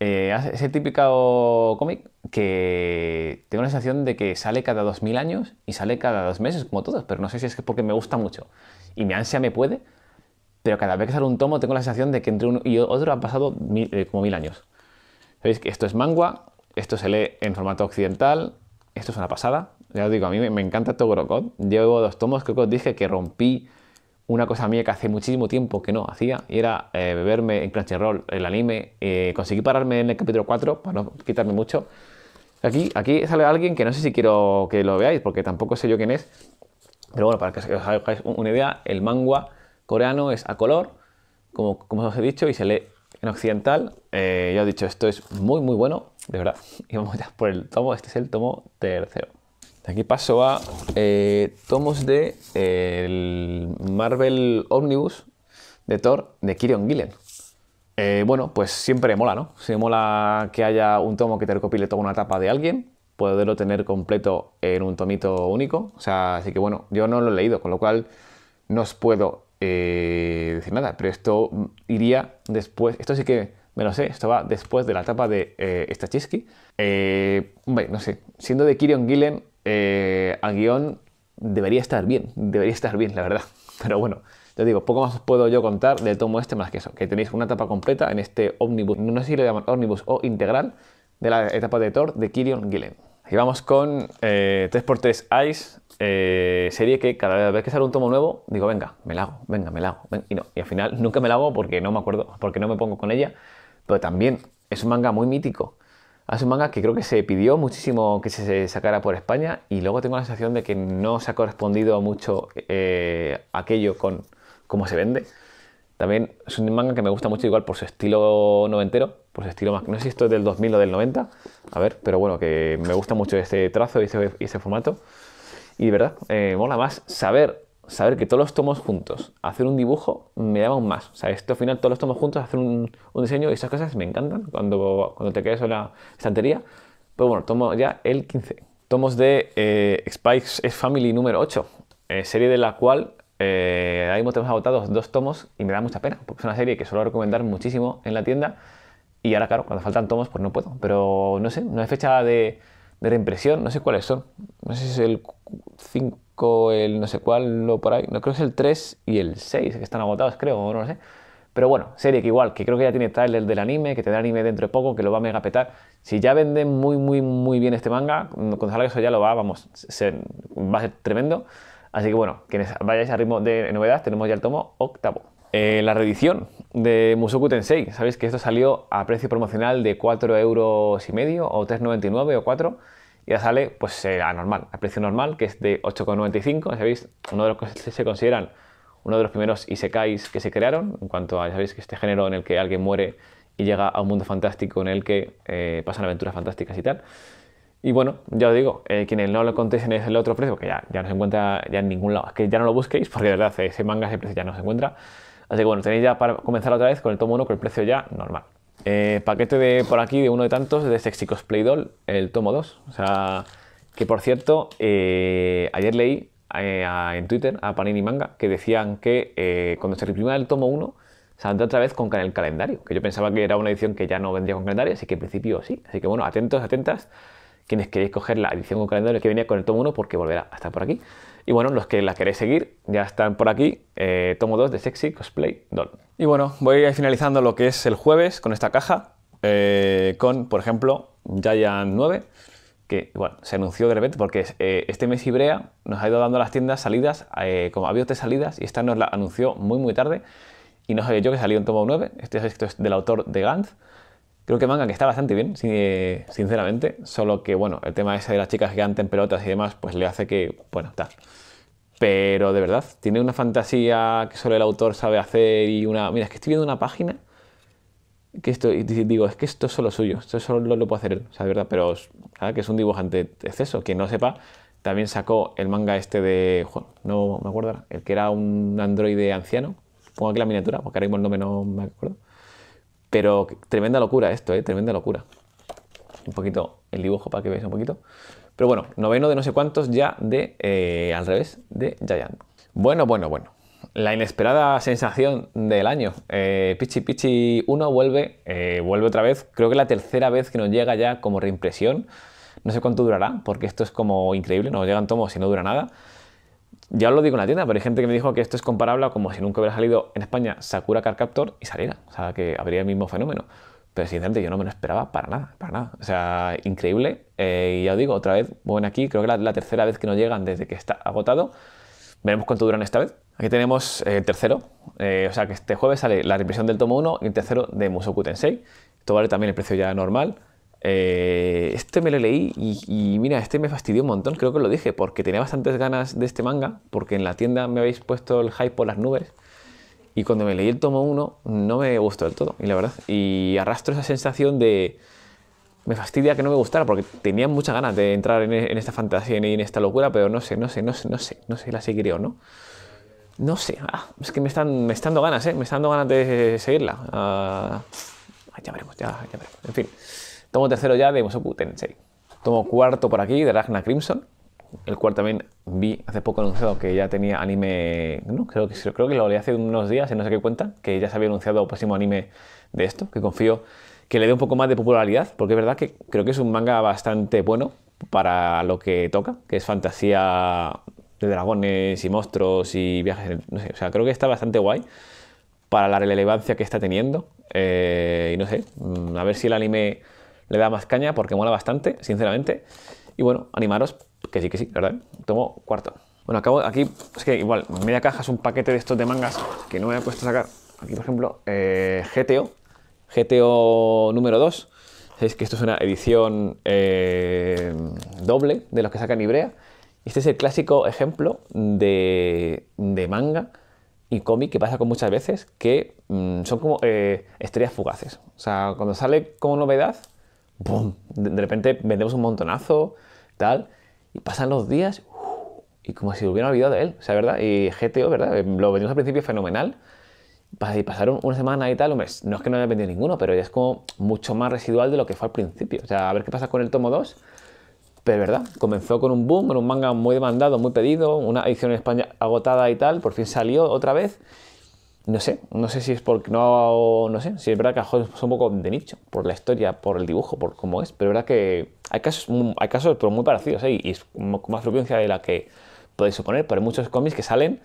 Eh, es el típico cómic que tengo la sensación de que sale cada 2000 años y sale cada dos meses, como todos, pero no sé si es porque me gusta mucho y mi ansia me puede, pero cada vez que sale un tomo tengo la sensación de que entre uno y otro han pasado eh, como mil años veis que esto es mangua, esto se lee en formato occidental, esto es una pasada. Ya os digo, a mí me encanta Yo Llevo dos tomos, creo que os dije que rompí una cosa mía que hace muchísimo tiempo que no hacía, y era eh, beberme en Crunchyroll el anime. Eh, conseguí pararme en el capítulo 4 para no quitarme mucho. Aquí, aquí sale alguien que no sé si quiero que lo veáis, porque tampoco sé yo quién es. Pero bueno, para que os hagáis una idea, el mangua coreano es a color, como, como os he dicho, y se lee en Occidental. Eh, ya he dicho, esto es muy, muy bueno, de verdad. [LAUGHS] Y vamos ya por el tomo, este es el tomo tercero. De aquí paso a eh, tomos de el Marvel Omnibus de Thor de Kirion Gillen. Eh, bueno, pues siempre mola, ¿no? Se mola que haya un tomo que te recopile toda una tapa de alguien, poderlo tener completo en un tomito único. O sea, así que bueno, yo no lo he leído, con lo cual no os puedo eh, decir nada, pero esto iría después, esto sí que me lo sé, esto va después de la etapa de eh, eh no sé, siendo de Kirion Gillen, eh, al guión debería estar bien, debería estar bien, la verdad. [LAUGHS] Pero bueno, ya digo, poco más os puedo yo contar del tomo este más que eso, que tenéis una etapa completa en este ómnibus, no sé si lo llaman ómnibus o integral, de la etapa de Thor de Kirion Gillen. Y vamos con eh, 3x3 Ice, eh, serie que cada vez que sale un tomo nuevo, digo, venga, me la hago, venga, me la hago. Y, no, y al final [LAUGHS] nunca me la hago porque no me acuerdo, porque no me pongo con ella. Pero también es un manga muy mítico. Ah, es un manga que creo que se pidió muchísimo que se sacara por España y luego tengo la sensación de que no se ha correspondido mucho eh, aquello con cómo se vende. También es un manga que me gusta mucho igual por su estilo noventero, por su estilo más... No sé si esto es del 2000 o del 90, a ver, pero bueno, que me gusta mucho este trazo y este, formato. Y de verdad, eh, mola más saber, saber que todos los tomos juntos, hacer un dibujo, me da aún más. O sea, esto al final, todos los tomos juntos, hacer un, diseño, y esas cosas me encantan cuando, cuando te quedas en la estantería. Pero bueno, tomo ya el 15. Tomos de eh, Spike's Family número 8, eh, serie de la cual eh, ahí mismo tenemos agotados dos tomos y me da mucha pena, porque es una serie que suelo recomendar muchísimo en la tienda. Y ahora, claro, cuando faltan tomos, pues no puedo. Pero no sé, no hay fecha de, de reimpresión, no sé cuáles son. No sé si es el 5, el no sé cuál, lo por ahí. No creo que es el 3 y el 6, que están agotados, creo, no lo sé. Pero bueno, serie que igual, que creo que ya tiene trailer del anime, que tendrá anime dentro de poco, que lo va a mega petar. Si ya vende muy, muy, muy bien este manga, mm, cuando salga eso ya lo va, vamos, va a ser tremendo. Así que bueno, quienes vayáis a ritmo de novedad, tenemos ya el tomo octavo. Eh, la reedición de Musoku Tensei, sabéis que esto salió a precio promocional de 4,5 euros y medio o 3,99 o 4 y ya sale pues eh, a normal, a precio normal que es de 8,95, sabéis, uno de los que se consideran uno de los primeros isekais que se crearon en cuanto a, sabéis que este género en el que alguien muere y llega a un mundo fantástico en el que eh, pasan aventuras fantásticas y tal. Y bueno, ya os digo, eh, quienes no lo contéis en el otro precio, que ya, ya no se encuentra ya en ningún lado. Es que ya no lo busquéis, porque de verdad ese manga, ese precio ya no se encuentra. Así que bueno, tenéis ya para comenzar otra vez con el tomo 1 con el precio ya normal. Eh, paquete de por aquí de uno de tantos de Sexy Cosplay Doll, el tomo 2. O sea, que por cierto, eh, ayer leí en Twitter a Panini Manga que decían que cuando se reprima el tomo 1 saldrá otra vez con el calendario. Que yo pensaba que era una edición que ya no vendría con calendario, así que en principio sí. Así que bueno, atentos, atentas quienes queréis coger la edición con calendario que venía con el tomo 1 porque volverá a estar por aquí. Y bueno, los que la queréis seguir ya están por aquí, eh, tomo 2 de Sexy Cosplay Doll. Y bueno, voy a ir finalizando lo que es el jueves con esta caja, eh, con, por ejemplo, Giant 9, que bueno, se anunció de repente porque eh, este mes Ibrea nos ha ido dando las tiendas salidas, como había otras salidas, y esta nos la anunció muy muy tarde, y no sabía yo que salió en tomo 9, este es, esto es del autor de Gantz, Creo que manga que está bastante bien, sinceramente. Solo que, bueno, el tema ese de las chicas que en pelotas y demás, pues le hace que, bueno, tal. Pero de verdad, tiene una fantasía que solo el autor sabe hacer y una... Mira, es que estoy viendo una página que esto, y digo, es que esto es solo suyo, esto solo lo puede hacer él, o sea, de verdad, pero que es un dibujante exceso. Quien no sepa, también sacó el manga este de, Juan, no me acuerdo el que era un androide anciano, pongo aquí la miniatura, porque ahora mismo el nombre no me acuerdo pero tremenda locura esto, ¿eh? Tremenda locura. Un poquito el dibujo para que veáis un poquito. Pero bueno, noveno de no sé cuántos ya de, eh, al revés, de Giant. Bueno, bueno, bueno. La inesperada sensación del año. Eh, Pichi Pichi 1 vuelve, eh, vuelve otra vez. Creo que la tercera vez que nos llega ya como reimpresión. No sé cuánto durará, porque esto es como increíble. Nos llegan tomos y no dura nada ya os lo digo en la tienda, pero hay gente que me dijo que esto es comparable a como si nunca hubiera salido en España Sakura Car Captor y saliera. O sea, que habría el mismo fenómeno. Pero sinceramente yo no me lo esperaba para nada, para nada. O sea, increíble. Eh, y ya os digo, otra vez, bueno aquí, creo que la, la tercera vez que nos llegan desde que está agotado. Veremos cuánto duran esta vez. Aquí tenemos eh, el tercero. Eh, o sea, que este jueves sale la represión del tomo 1 y el tercero de Musoku Tensei. Esto vale también el precio ya normal. Eh, este me lo leí y, mira, este me fastidió un montón, creo que lo dije, porque tenía bastantes ganas de este manga, porque en la tienda me habéis puesto el hype por las nubes. Y cuando me leí el tomo 1 no me gustó del todo, y la verdad. Y arrastro esa sensación de... Me fastidia que no me gustara, porque tenía muchas ganas de entrar en, esta fantasía y en esta locura, pero no sé, no sé, no sé, no sé, no sé si la seguiré o no. No sé, ah, es que me están, me están dando ganas, ¿eh? Me están dando ganas de seguirla. Ah, ya veremos, ya veremos. En fin. Tomo tercero ya de Mosoku Tensei. Tomo cuarto por aquí de Ragnar Crimson, el cual también vi hace poco anunciado que ya tenía anime, no, creo que creo que lo leí hace unos días en no sé qué cuenta, que ya se había anunciado el próximo anime de esto, que confío que le dé un poco más de popularidad, porque es verdad que creo que es un manga bastante bueno para lo que toca, que es fantasía de dragones y monstruos y viajes no sé, o sea, creo que está bastante guay para la relevancia que está teniendo eh, y no sé, mm, a ver si el anime le da más caña porque mola bastante, sinceramente. Y bueno, animaros, que sí, que sí, ¿verdad? Tomo cuarto. Bueno, acabo aquí, es que igual, media caja es un paquete de estos de mangas que no me he puesto a sacar. Aquí, por ejemplo, eh, GTO, GTO número 2. Sabéis que esto es una edición eh, doble de los que sacan Ibrea. Este es el clásico ejemplo de, de manga y cómic que pasa con muchas veces que mm, son como eh, estrellas fugaces. O sea, cuando sale como novedad, ¡Bum! De repente vendemos un montonazo, tal, y pasan los días ¡uh! y como si hubiera olvidado de él, o sea, ¿verdad? Y GTO, ¿verdad? Eh, lo vendimos al principio fenomenal, y pasaron una semana y tal, un mes no es que no haya vendido ninguno, pero ya es como mucho más residual de lo que fue al principio. O sea, a ver qué pasa con el tomo 2. Pero verdad, comenzó con un boom, con un manga muy demandado, muy pedido, una edición en España agotada y tal, por fin salió otra vez no sé, no sé si es porque no, no sé, si es verdad que a es un poco de nicho, por la historia, por el dibujo, por cómo es, pero es verdad que hay casos, hay casos pero muy parecidos, ¿eh? y es con más frecuencia de la que podéis suponer, pero hay muchos cómics que salen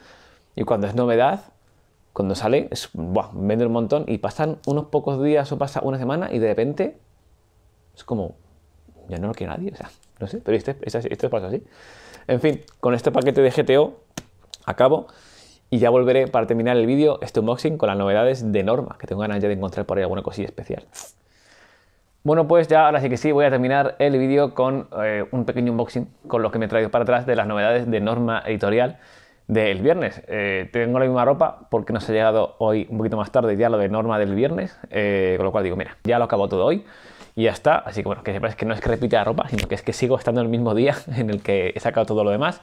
y cuando es novedad, cuando sale, es, vende un montón y pasan unos pocos días o pasa una semana y de repente es como, ya no lo quiere nadie, o sea, no sé, pero esto este, este, este pasa así. En fin, con este paquete de GTO acabo. Y ya volveré para terminar el vídeo este unboxing con las novedades de Norma, que tengo ganas ya de encontrar por ahí alguna cosilla especial. Bueno, pues ya ahora sí que sí, voy a terminar el vídeo con eh, un pequeño unboxing con lo que me he traído para atrás de las novedades de Norma Editorial del viernes. Eh, tengo la misma ropa porque nos ha llegado hoy un poquito más tarde ya lo de Norma del viernes, eh, con lo cual digo, mira, ya lo acabo todo hoy y ya está. Así que bueno, que sepáis que no es que repita la ropa, sino que es que sigo estando el mismo día [LAUGHS] en el que he sacado todo lo demás.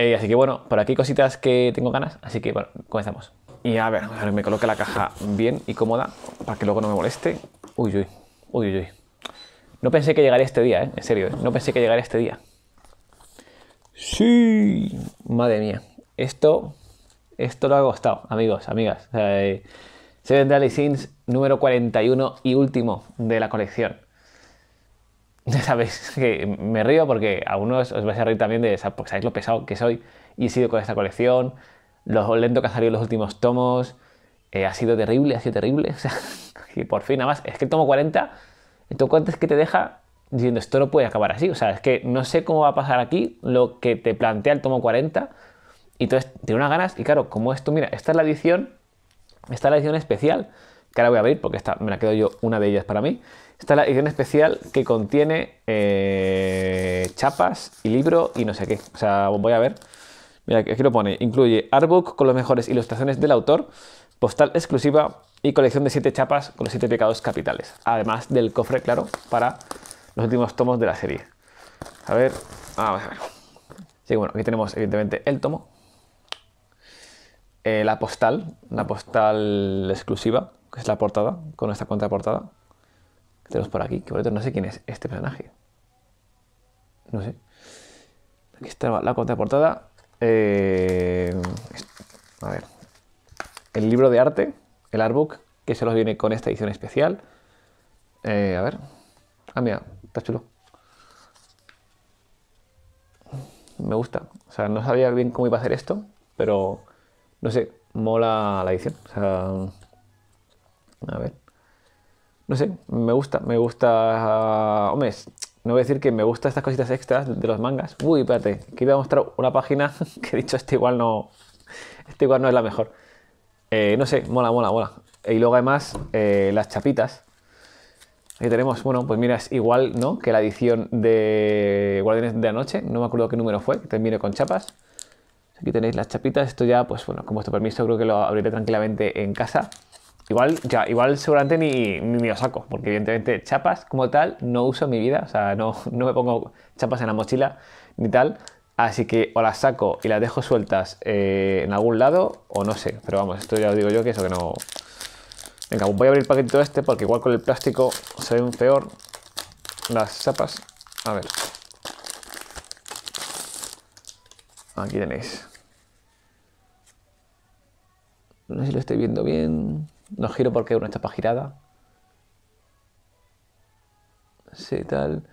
Eh, así que bueno, por aquí cositas que tengo ganas, así que bueno, comenzamos. Y a ver, a ver, me coloque la caja bien y cómoda para que luego no me moleste. Uy, uy, uy, uy. No pensé que llegaría este día, ¿eh? En serio, ¿eh? no pensé que llegaría este día. Sí, madre mía. Esto, esto lo ha costado, amigos, amigas. Seven Sins número 41 y último de la colección. [LAUGHS] ya sabéis que me río porque a os vais a reír también de esa, porque sabéis lo pesado que soy y he sido con esta colección, lo lento que han salido los últimos tomos, eh, ha sido terrible, ha sido terrible, [LAUGHS] y por fin, nada más, es que el tomo 40, el tomo 40 es que te deja diciendo esto no puede acabar así, o sea, es que no sé cómo va a pasar aquí lo que te plantea el tomo 40, y entonces tiene unas ganas, y claro, como esto, mira, esta es la edición, esta es la edición especial, que ahora voy a abrir porque esta me la quedo yo una de ellas para mí, está la edición especial que contiene eh, chapas y libro y no sé qué. O sea, voy a ver. Mira, aquí lo pone. Incluye artbook con las mejores ilustraciones del autor, postal exclusiva y colección de siete chapas con los siete pecados capitales. Además del cofre, claro, para los últimos tomos de la serie. A ver, vamos a ver. Sí, bueno, aquí tenemos evidentemente el tomo. Eh, la postal, la postal exclusiva, que es la portada, con esta contraportada tenemos por aquí, que por no sé quién es este personaje. No sé. Aquí está la contraportada. Eh, a ver. El libro de arte, el artbook, que se los viene con esta edición especial. Eh, a ver. Ah, mira, está chulo. Me gusta. O sea, no sabía bien cómo iba a hacer esto, pero no sé, mola la edición. O sea, a ver no sé, me gusta, me gusta, ah, hombre, no voy a decir que me gustan estas cositas extras de los mangas. Uy, espérate, que iba a mostrar una página [LAUGHS] que he dicho, este igual no, este igual no es la mejor. Eh, no sé, mola, mola, mola. Y luego además eh, las chapitas. Aquí tenemos, bueno, pues mira, es igual, ¿no? Que la edición de Guardianes de Anoche no me acuerdo qué número fue, que termino con chapas. Aquí tenéis las chapitas, esto ya, pues bueno, con vuestro permiso creo que lo abriré tranquilamente en casa. Igual, ya, igual seguramente ni, ni lo saco, porque evidentemente chapas como tal no uso en mi vida, o sea, no, me pongo chapas en la mochila ni tal, así que o las saco y las dejo sueltas eh, en algún lado o no sé, pero vamos, esto ya os digo yo que eso que no... Venga, pues voy a abrir el paquetito este porque igual con el plástico se ven peor las chapas. A ver. Aquí tenéis. No sé si lo estoy viendo bien. No giro porque una está girada. Sí, tal.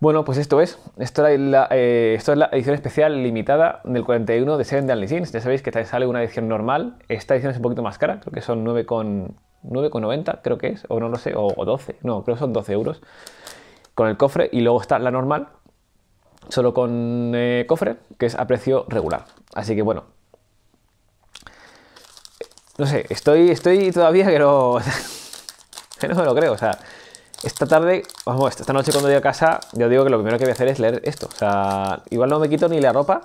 Bueno, pues esto es. Esto eh, es la, edición especial limitada del 41 de Seven Deadly Sins. Ya sabéis que sale una edición normal. Esta edición es un poquito más cara. Creo que son 9,90, creo que es. O no lo sé. O, 12. No, creo que son 12 euros. Con el cofre. Y luego está la normal. Solo con eh, cofre, que es a precio regular. Así que bueno, no sé, estoy, estoy todavía que [LAUGHS] no. me lo creo, o sea. Esta tarde, vamos, esta noche cuando voy a casa, yo digo que lo primero que voy a hacer es leer esto. O sea, igual no me quito ni la ropa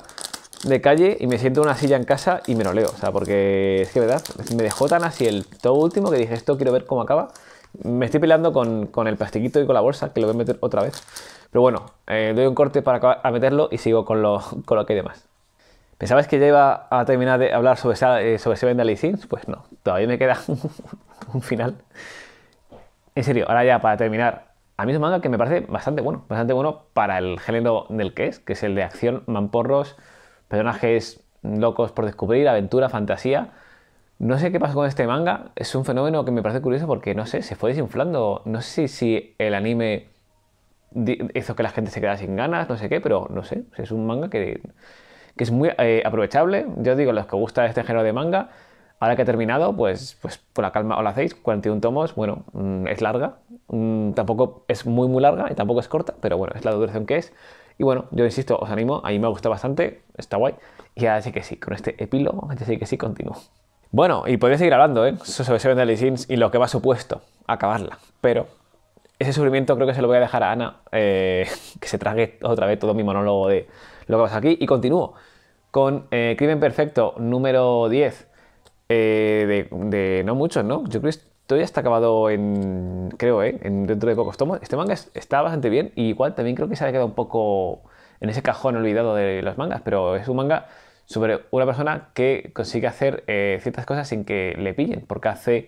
de calle y me siento en una silla en casa y me lo leo. O sea, porque es que, ¿verdad? Me dejó tan así el todo último que dije, esto quiero ver cómo acaba. Me estoy peleando con, con el plastiquito y con la bolsa, que lo voy a meter otra vez. Pero bueno, eh, doy un corte para meterlo y sigo con lo, [LAUGHS] con lo que hay demás. ¿Pensabas que ya iba a terminar de hablar sobre, eh, sobre Seven Deadly Sins? Pues no, todavía me queda [LAUGHS] un final. En serio, ahora ya para terminar, a mí es un manga que me parece bastante bueno, bastante bueno para el género del que es, que es el de acción, mamporros, personajes locos por descubrir, aventura, fantasía. No sé qué pasó con este manga, es un fenómeno que me parece curioso porque no sé, se fue desinflando, no sé si, si el anime hizo que la gente se quedara sin ganas, no sé qué, pero no sé, es un manga que que es muy eh, aprovechable. Yo digo, los que gusta este género de manga, ahora que ha terminado, pues, pues por la calma os la hacéis, 41 tomos, bueno, mm, es larga, mm, tampoco es muy muy larga y tampoco es corta, pero bueno, es la duración que es. Y bueno, yo insisto, os animo, a mí me gusta bastante, está guay. Y ahora sí que sí, con este epílogo, así sí que sí, continúo. Bueno, y podría seguir hablando, ¿eh? Sobre Seven Deadly Sins y lo que va supuesto acabarla, pero ese sufrimiento creo que se lo voy a dejar a Ana, eh, [LAUGHS] que se trague otra vez todo mi monólogo de lo que pasa aquí y continúo con eh, Crimen Perfecto número 10. Eh, de, no muchos, ¿no? Yo creo que esto ya está acabado en. Creo, ¿eh? dentro de pocos tomos. Este manga está bastante bien y igual también creo que se ha quedado un poco en ese cajón olvidado de los mangas, pero es un manga sobre una persona que consigue hacer eh, ciertas cosas sin que le pillen, porque hace,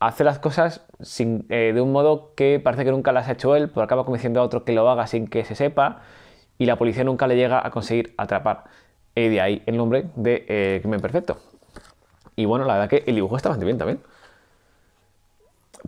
hace las cosas de un modo que parece que nunca las ha hecho él, pero acaba convenciendo a otro que lo haga sin que se sepa y la policía nunca le llega a conseguir atrapar y de ahí el nombre de eh, Crimen Perfecto. Y bueno, la verdad que el dibujo está bastante bien también.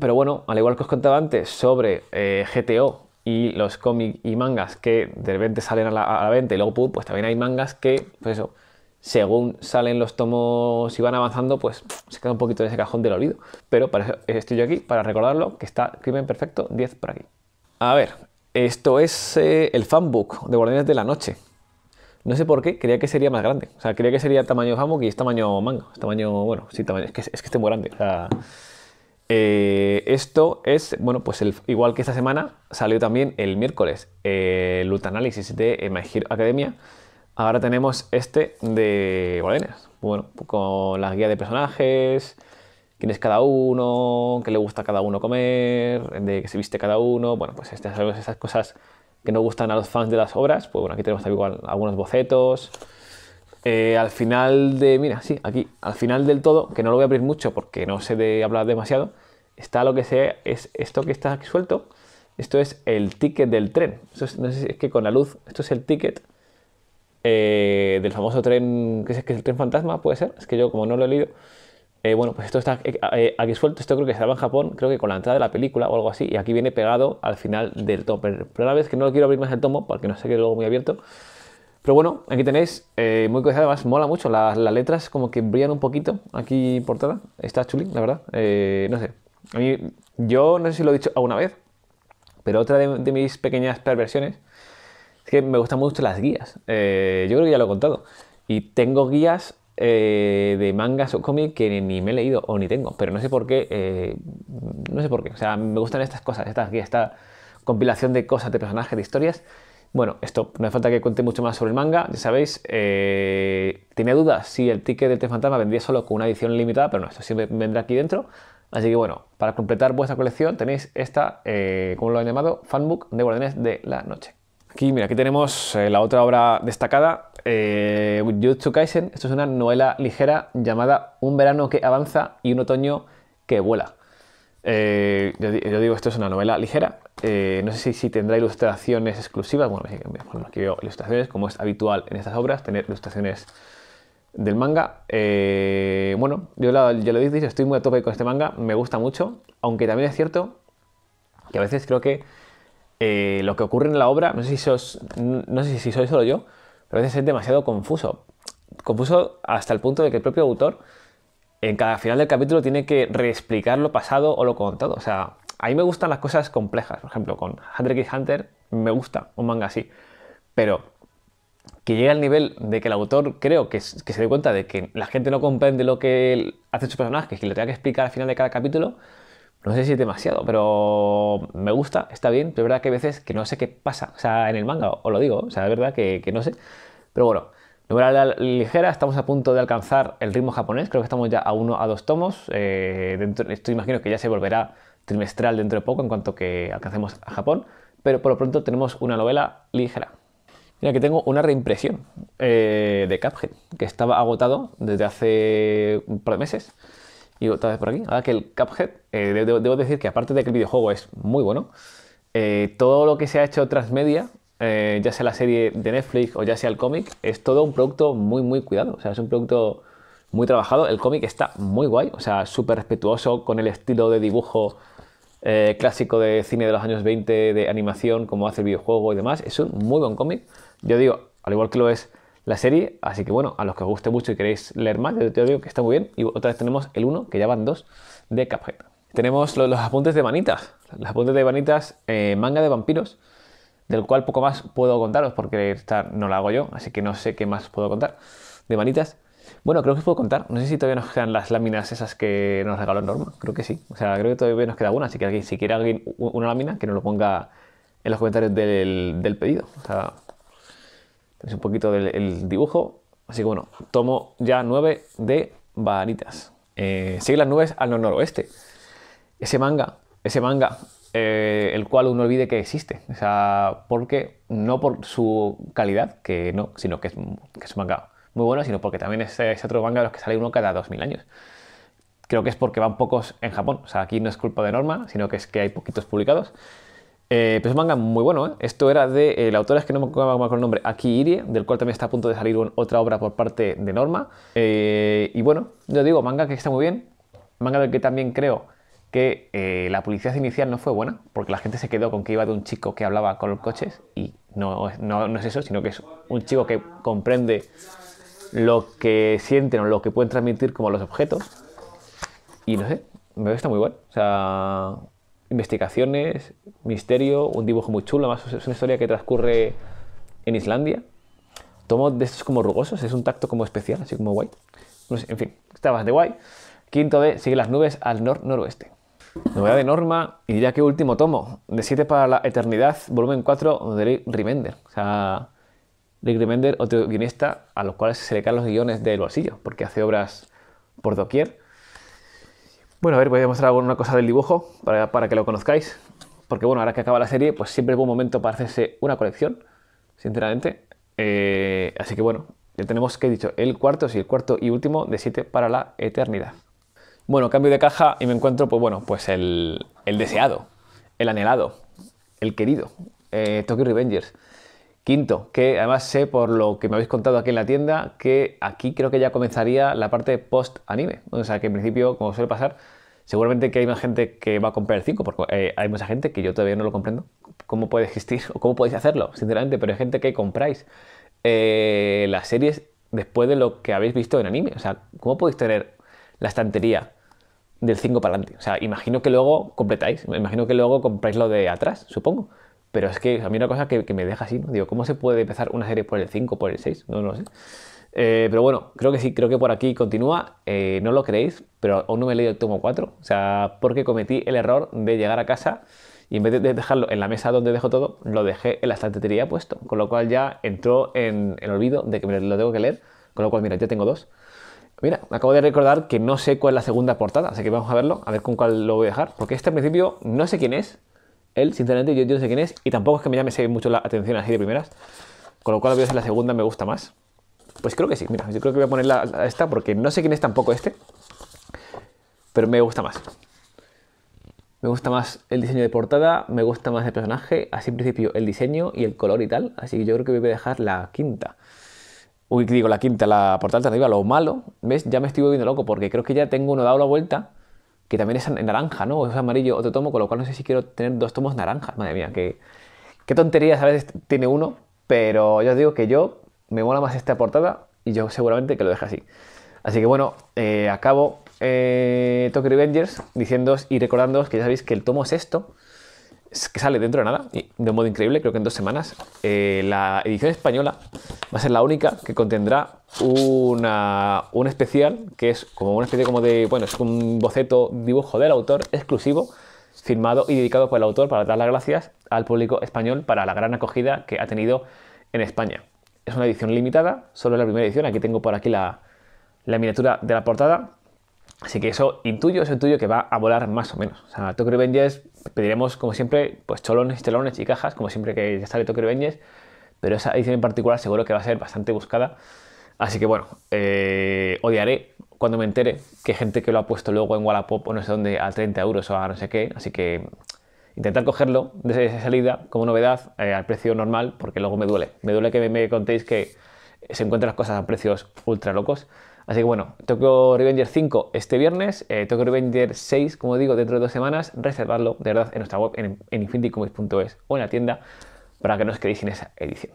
Pero bueno, al igual que os contaba antes sobre eh, GTO y los cómics y mangas que de repente salen a la, venta y luego pum, pues también hay mangas que, pues eso, según salen los tomos y van avanzando, pues se queda un poquito en ese cajón del olvido. Pero estoy yo aquí, para recordarlo, que está Crimen Perfecto 10 por aquí. A ver, esto es eh, el fanbook de Guardianes de la Noche, no sé por qué, creía que sería más grande. O sea, creía que sería tamaño Hammock y es tamaño manga, Es tamaño, bueno, sí, tamaño, es que, es que esté muy grande. O sea, eh, esto es, bueno, pues igual que esta semana salió también el miércoles el análisis de My Hero Academia. Ahora tenemos este de bolenas Bueno, con las guías de personajes, quién es cada uno, qué le gusta a cada uno comer, de qué se viste cada uno. Bueno, pues estas, esas cosas que no gustan a los fans de las obras, pues bueno, aquí tenemos también igual algunos bocetos. Eh, al final de, mira, sí, aquí, al final del todo, que no lo voy a abrir mucho porque no sé de hablar demasiado, está lo que sea, es esto que está aquí suelto, esto es el ticket del tren. es, no sé si es que con la luz, esto es el ticket eh, del famoso tren, que es, que es el tren fantasma, puede ser, es que yo como no lo he leído, eh, bueno, pues esto está eh, eh, aquí suelto, esto creo que estaba en Japón, creo que con la entrada de la película o algo así, y aquí viene pegado al final del topper, Pero una vez que no lo quiero abrir más el tomo, porque no sé que luego muy abierto. Pero bueno, aquí tenéis, muy cuidado, además mola mucho, las, letras como que brillan un poquito aquí portada, está chulín, la verdad, no sé. yo no sé si lo he dicho alguna vez, pero otra de mis pequeñas perversiones es que me gustan mucho las guías, yo creo que ya lo he contado, y tengo guías eh, de mangas o cómics que ni me he leído o ni tengo, pero no sé por qué, eh, no sé por qué, o sea, me gustan estas cosas, esta, esta compilación de cosas, de personajes, de historias. Bueno, esto, no hace falta que cuente mucho más sobre el manga, ya sabéis, eh, tenía dudas si el ticket del T Fantasma vendía solo con una edición limitada, pero no, esto siempre vendrá aquí dentro. Así que bueno, para completar vuestra colección tenéis esta, como lo han llamado, fanbook de Guardianes de la Noche. Aquí, mira, aquí tenemos eh, la otra obra destacada, eh, Kaisen. Esto es una novela ligera llamada Un verano que avanza y un otoño que vuela. Eh, yo, digo, esto es una novela ligera. Eh, no sé si, tendrá ilustraciones exclusivas. Bueno, aquí veo ilustraciones, como es habitual en estas obras, tener ilustraciones del manga. bueno, yo lo dije, estoy muy a tope con este manga, me gusta mucho, aunque también es cierto que a veces creo que eh, lo que ocurre en la obra, no sé, si no soy solo yo, pero a veces es demasiado confuso. Confuso hasta el punto de que el propio autor, en cada final del capítulo, tiene que reexplicar lo pasado o lo contado. O sea, a mí me gustan las cosas complejas. Por ejemplo, con Hunter x Hunter me gusta un manga así. Pero que llegue al nivel de que el autor creo que, se dé cuenta de que la gente no comprende lo que hace su personaje, que lo tenga que explicar al final de cada capítulo, no sé si es demasiado, pero me gusta, está bien, pero es verdad que hay veces que no sé qué pasa, o sea, en el manga, o lo digo, o sea, es verdad que, no sé, pero bueno, novela ligera, estamos a punto de alcanzar el ritmo japonés, creo que estamos ya a uno a dos tomos, eh, dentro, esto imagino que ya se volverá trimestral dentro de poco en cuanto que alcancemos a Japón, pero por lo pronto tenemos una novela ligera. Mira, que tengo una reimpresión eh, de Cuphead, que estaba agotado desde hace un par de meses. Y otra vez por aquí. Ahora que el Cuphead, eh, debo, decir que aparte de que el videojuego es muy bueno, eh, todo lo que se ha hecho transmedia, eh, ya sea la serie de Netflix o ya sea el cómic, es todo un producto muy, muy cuidado. O sea, es un producto muy trabajado. El cómic está muy guay, o sea, súper respetuoso con el estilo de dibujo clásico de cine de los años 20, de animación, como hace el videojuego y demás. Es un muy buen cómic. Yo digo, al igual que lo es la serie. Así que bueno, a los que os guste mucho y queréis leer más, yo te digo que está muy bien. Y otra vez tenemos el 1, que ya van dos, de Cuphead. Tenemos los, apuntes de Manitas. Los apuntes de Manitas, eh, manga de vampiros, del cual poco más puedo contaros porque estar no la hago yo, así que no sé qué más puedo contar de Manitas. Bueno, creo que puedo contar. No sé si todavía nos quedan las láminas esas que nos regaló Norma. Creo que sí. O sea, creo que todavía nos queda una. Así que si quiere alguien una lámina, que nos lo ponga en los comentarios del, del pedido. O sea, es un poquito del dibujo. Así que bueno, tomo ya nueve de varitas. Eh, sigue las nubes al noroeste. Ese manga, ese manga, eh, el cual uno olvide que existe. O sea, porque no por su calidad, que no, sino que es, es un manga muy bueno, sino porque también es, otro manga de los que sale uno cada dos mil años. Creo que es porque van pocos en Japón. O sea, aquí no es culpa de Norma, sino que es que hay poquitos publicados. Eh, pero pues es un manga muy bueno, ¿eh? Esto era de autor eh, la autora, es que no me acuerdo con el nombre, Aki Irie, del cual también está a punto de salir otra obra por parte de Norma. y bueno, yo digo, manga que está muy bien, manga del que también creo que la publicidad inicial no fue buena, porque la gente se quedó con que iba de un chico que hablaba con los coches, y no, no, es eso, sino que es un chico que comprende lo que sienten o lo que pueden transmitir como los objetos. Y no sé, me está muy bueno. O sea, investigaciones, misterio, un dibujo muy chulo, además es una historia que transcurre en Islandia. Tomo de estos como rugosos, es un tacto como especial, así como guay. en fin, está bastante guay. Quinto de Sigue las nubes al nor-noroeste. Novedad de Norma, y diría que último tomo, de 7 para la eternidad, volumen 4 de Rick Remender. O sea, Rick Remender, otro guionista a los cuales se le caen los guiones del bolsillo, porque hace obras por doquier bueno, a ver, voy a mostrar alguna cosa del dibujo para, que lo conozcáis. Porque bueno, ahora que acaba la serie, pues siempre es buen momento para hacerse una colección, sinceramente. Eh, así que bueno, ya tenemos, que he dicho, el cuarto, sí, el cuarto y último de 7 para la eternidad. Bueno, cambio de caja y me encuentro, pues bueno, pues el, deseado, el anhelado, el querido, eh, Tokyo Revengers. Quinto, que además sé por lo que me habéis contado aquí en la tienda que aquí creo que ya comenzaría la parte post-anime. O sea que en principio, como suele pasar, seguramente que hay más gente que va a comprar el 5, porque eh, hay mucha gente que yo todavía no lo comprendo. ¿Cómo puede existir o cómo podéis hacerlo? Sinceramente, pero hay gente que compráis eh, las series después de lo que habéis visto en anime. O sea, ¿cómo podéis tener la estantería del 5 para adelante? O sea, imagino que luego completáis, imagino que luego compráis lo de atrás, supongo. Pero es que a mí una cosa que, me deja así, ¿no? Digo, ¿cómo se puede empezar una serie por el 5, por el 6? No, lo sé. Eh, pero bueno, creo que sí, creo que por aquí continúa. Eh, no lo creéis, pero aún no me he leído el tomo 4. O sea, porque cometí el error de llegar a casa y en vez de dejarlo en la mesa donde dejo todo, lo dejé en la estantería puesto. Con lo cual ya entró en el olvido de que lo tengo que leer. Con lo cual, mira, ya tengo dos. Mira, acabo de recordar que no sé cuál es la segunda portada, así que vamos a verlo, a ver con cuál lo voy a dejar. Porque este en principio no sé quién es, él, sinceramente, yo, no sé quién es. Y tampoco es que me llame mucho la atención así de primeras. Con lo cual, a veces la segunda me gusta más. Pues creo que sí, mira, yo creo que voy a poner la, esta porque no sé quién es tampoco este. Pero me gusta más. Me gusta más el diseño de portada, me gusta más el personaje, así en principio el diseño y el color y tal. Así que yo creo que voy a dejar la quinta. Uy, digo, la quinta, la portada de arriba, lo malo. ¿Ves? Ya me estoy volviendo loco porque creo que ya tengo uno dado la vuelta que también es naranja, ¿no? O es amarillo, otro tomo, con lo cual no sé si quiero tener dos tomos naranjas. Madre mía, qué, qué tonterías a veces tiene uno, pero yo os digo que yo me mola más esta portada y yo seguramente que lo deje así. Así que bueno, eh, acabo eh, Tokyo Revengers diciéndoos y recordándoos que ya sabéis que el tomo es esto que sale dentro de nada, y de un modo increíble, creo que en dos semanas, eh, la edición española va a ser la única que contendrá una, un especial que es como una especie como de, bueno, es un boceto, dibujo del autor exclusivo, firmado y dedicado por el autor para dar las gracias al público español para la gran acogida que ha tenido en España. Es una edición limitada, solo la primera edición, aquí tengo por aquí la, la miniatura de la portada, Así que eso intuyo, eso tuyo que va a volar más o menos. O sea, Tokyo Revengers Pediremos, como siempre, pues cholones, telones y cajas, como siempre que ya sale Tokio Revengers, pero esa edición en particular seguro que va a ser bastante buscada. Así que bueno, eh, odiaré cuando me entere que gente que lo ha puesto luego en Wallapop o no sé dónde a 30 euros o a no sé qué, así que intentar cogerlo desde esa salida como novedad eh, al precio normal porque luego me duele. Me duele que me, me contéis que se encuentran las cosas a precios ultra locos. Así que bueno, Tokyo Revenger 5 este viernes, eh, Revenger 6, como digo, dentro de dos semanas, reservarlo de verdad en nuestra web, en, infinitycomics.es o en la tienda, para que no os quedéis sin esa edición.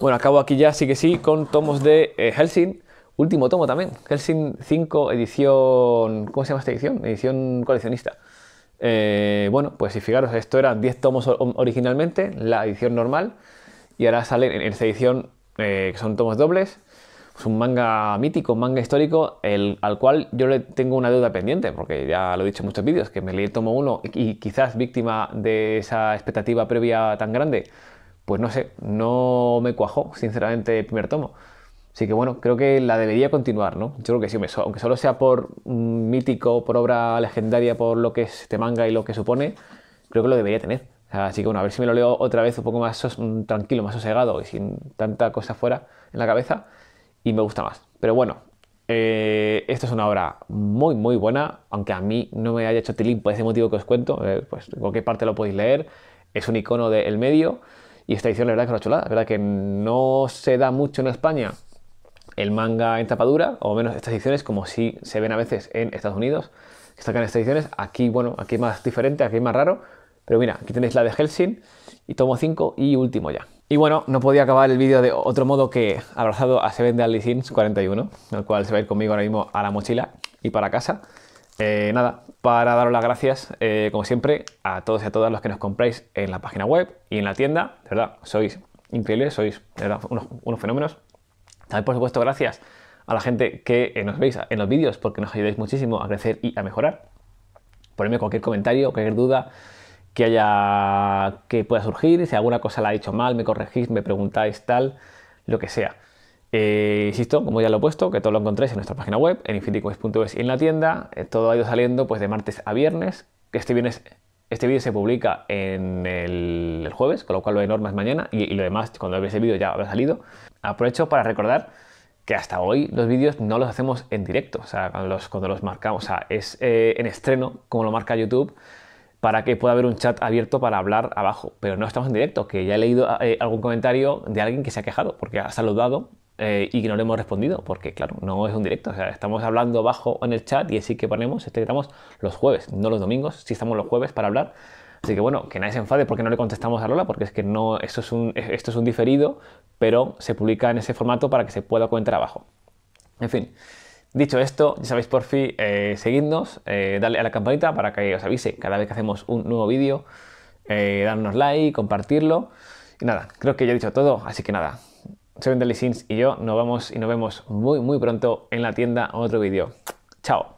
Bueno, acabo aquí ya, sí que sí, con tomos de eh, Helsinki. Último tomo también, Helsing 5 edición... ¿Cómo se llama esta edición? Edición coleccionista. Eh, bueno, pues si fijaros, esto eran 10 tomos originalmente, la edición normal, y ahora sale en esta edición, eh, que son tomos dobles, es un manga mítico, un manga histórico, el, al cual yo le tengo una deuda pendiente, porque ya lo he dicho en muchos vídeos, que me leí el tomo 1 y quizás víctima de esa expectativa previa tan grande, pues no sé, no me cuajó, sinceramente, el primer tomo. Así que bueno, creo que la debería continuar, ¿no? Yo creo que sí, aunque solo sea por mítico, por obra legendaria, por lo que es este manga y lo que supone, creo que lo debería tener. Así que bueno, a ver si me lo leo otra vez un poco más mm, tranquilo, más sosegado y sin tanta cosa fuera en la cabeza y me gusta más. Pero bueno, eh, esta es una obra muy, muy buena, aunque a mí no me haya hecho tilín por ese motivo que os cuento, eh, pues en cualquier parte lo podéis leer, es un icono del medio y esta edición la verdad que es una chulada, la verdad que no se da mucho en España el manga en tapadura, o menos estas ediciones como si se ven a veces en Estados Unidos, que sacan estas ediciones, aquí bueno, aquí es más diferente, aquí es más raro, pero mira, aquí tenéis la de Helsing y tomo 5 y último ya. Y bueno, no podía acabar el vídeo de otro modo que abrazado a Seven Deadly Sins 41, el cual se va a ir conmigo ahora mismo a la mochila y para casa. Eh, nada, para daros las gracias, eh, como siempre, a todos y a todas los que nos compráis en la página web y en la tienda. De verdad, sois increíbles, sois unos, unos fenómenos. También, por supuesto, gracias a la gente que eh, nos veis en los vídeos, porque nos ayudáis muchísimo a crecer y a mejorar. Ponedme cualquier comentario, cualquier duda, que haya que pueda surgir, si alguna cosa la he dicho mal, me corregís, me preguntáis tal, lo que sea. Eh, insisto, como ya lo he puesto, que todo lo encontréis en nuestra página web, en infinitycoins.es y en la tienda. Eh, todo ha ido saliendo pues, de martes a viernes. Este viernes este vídeo se publica en el, jueves, con lo cual lo de normas mañana y, lo demás, cuando veáis el vídeo ya habrá salido. Aprovecho para recordar que hasta hoy los vídeos no los hacemos en directo, o sea, cuando los, marcamos, o sea, es eh, en estreno, como lo marca YouTube, para que pueda haber un chat abierto para hablar abajo. Pero no estamos en directo, que ya he leído eh, algún comentario de alguien que se ha quejado porque ha saludado eh, y que no le hemos respondido, porque claro, no es un directo. sea, estamos hablando abajo en el chat y así que ponemos, este que estamos los jueves, no los domingos, sí estamos los jueves para hablar. Así que bueno, que nadie se enfade porque no le contestamos a Lola, porque es que no, es un, esto es un diferido, pero se publica en ese formato para que se pueda comentar abajo. En fin. Dicho esto, ya sabéis por fin, eh, seguidnos, eh, darle a la campanita para que os avise cada vez que hacemos un nuevo vídeo, eh, darnos like, compartirlo. Y nada, creo que ya he dicho todo, así que nada, soy Sins y yo nos vamos y nos vemos muy muy pronto en la tienda en otro vídeo. Chao.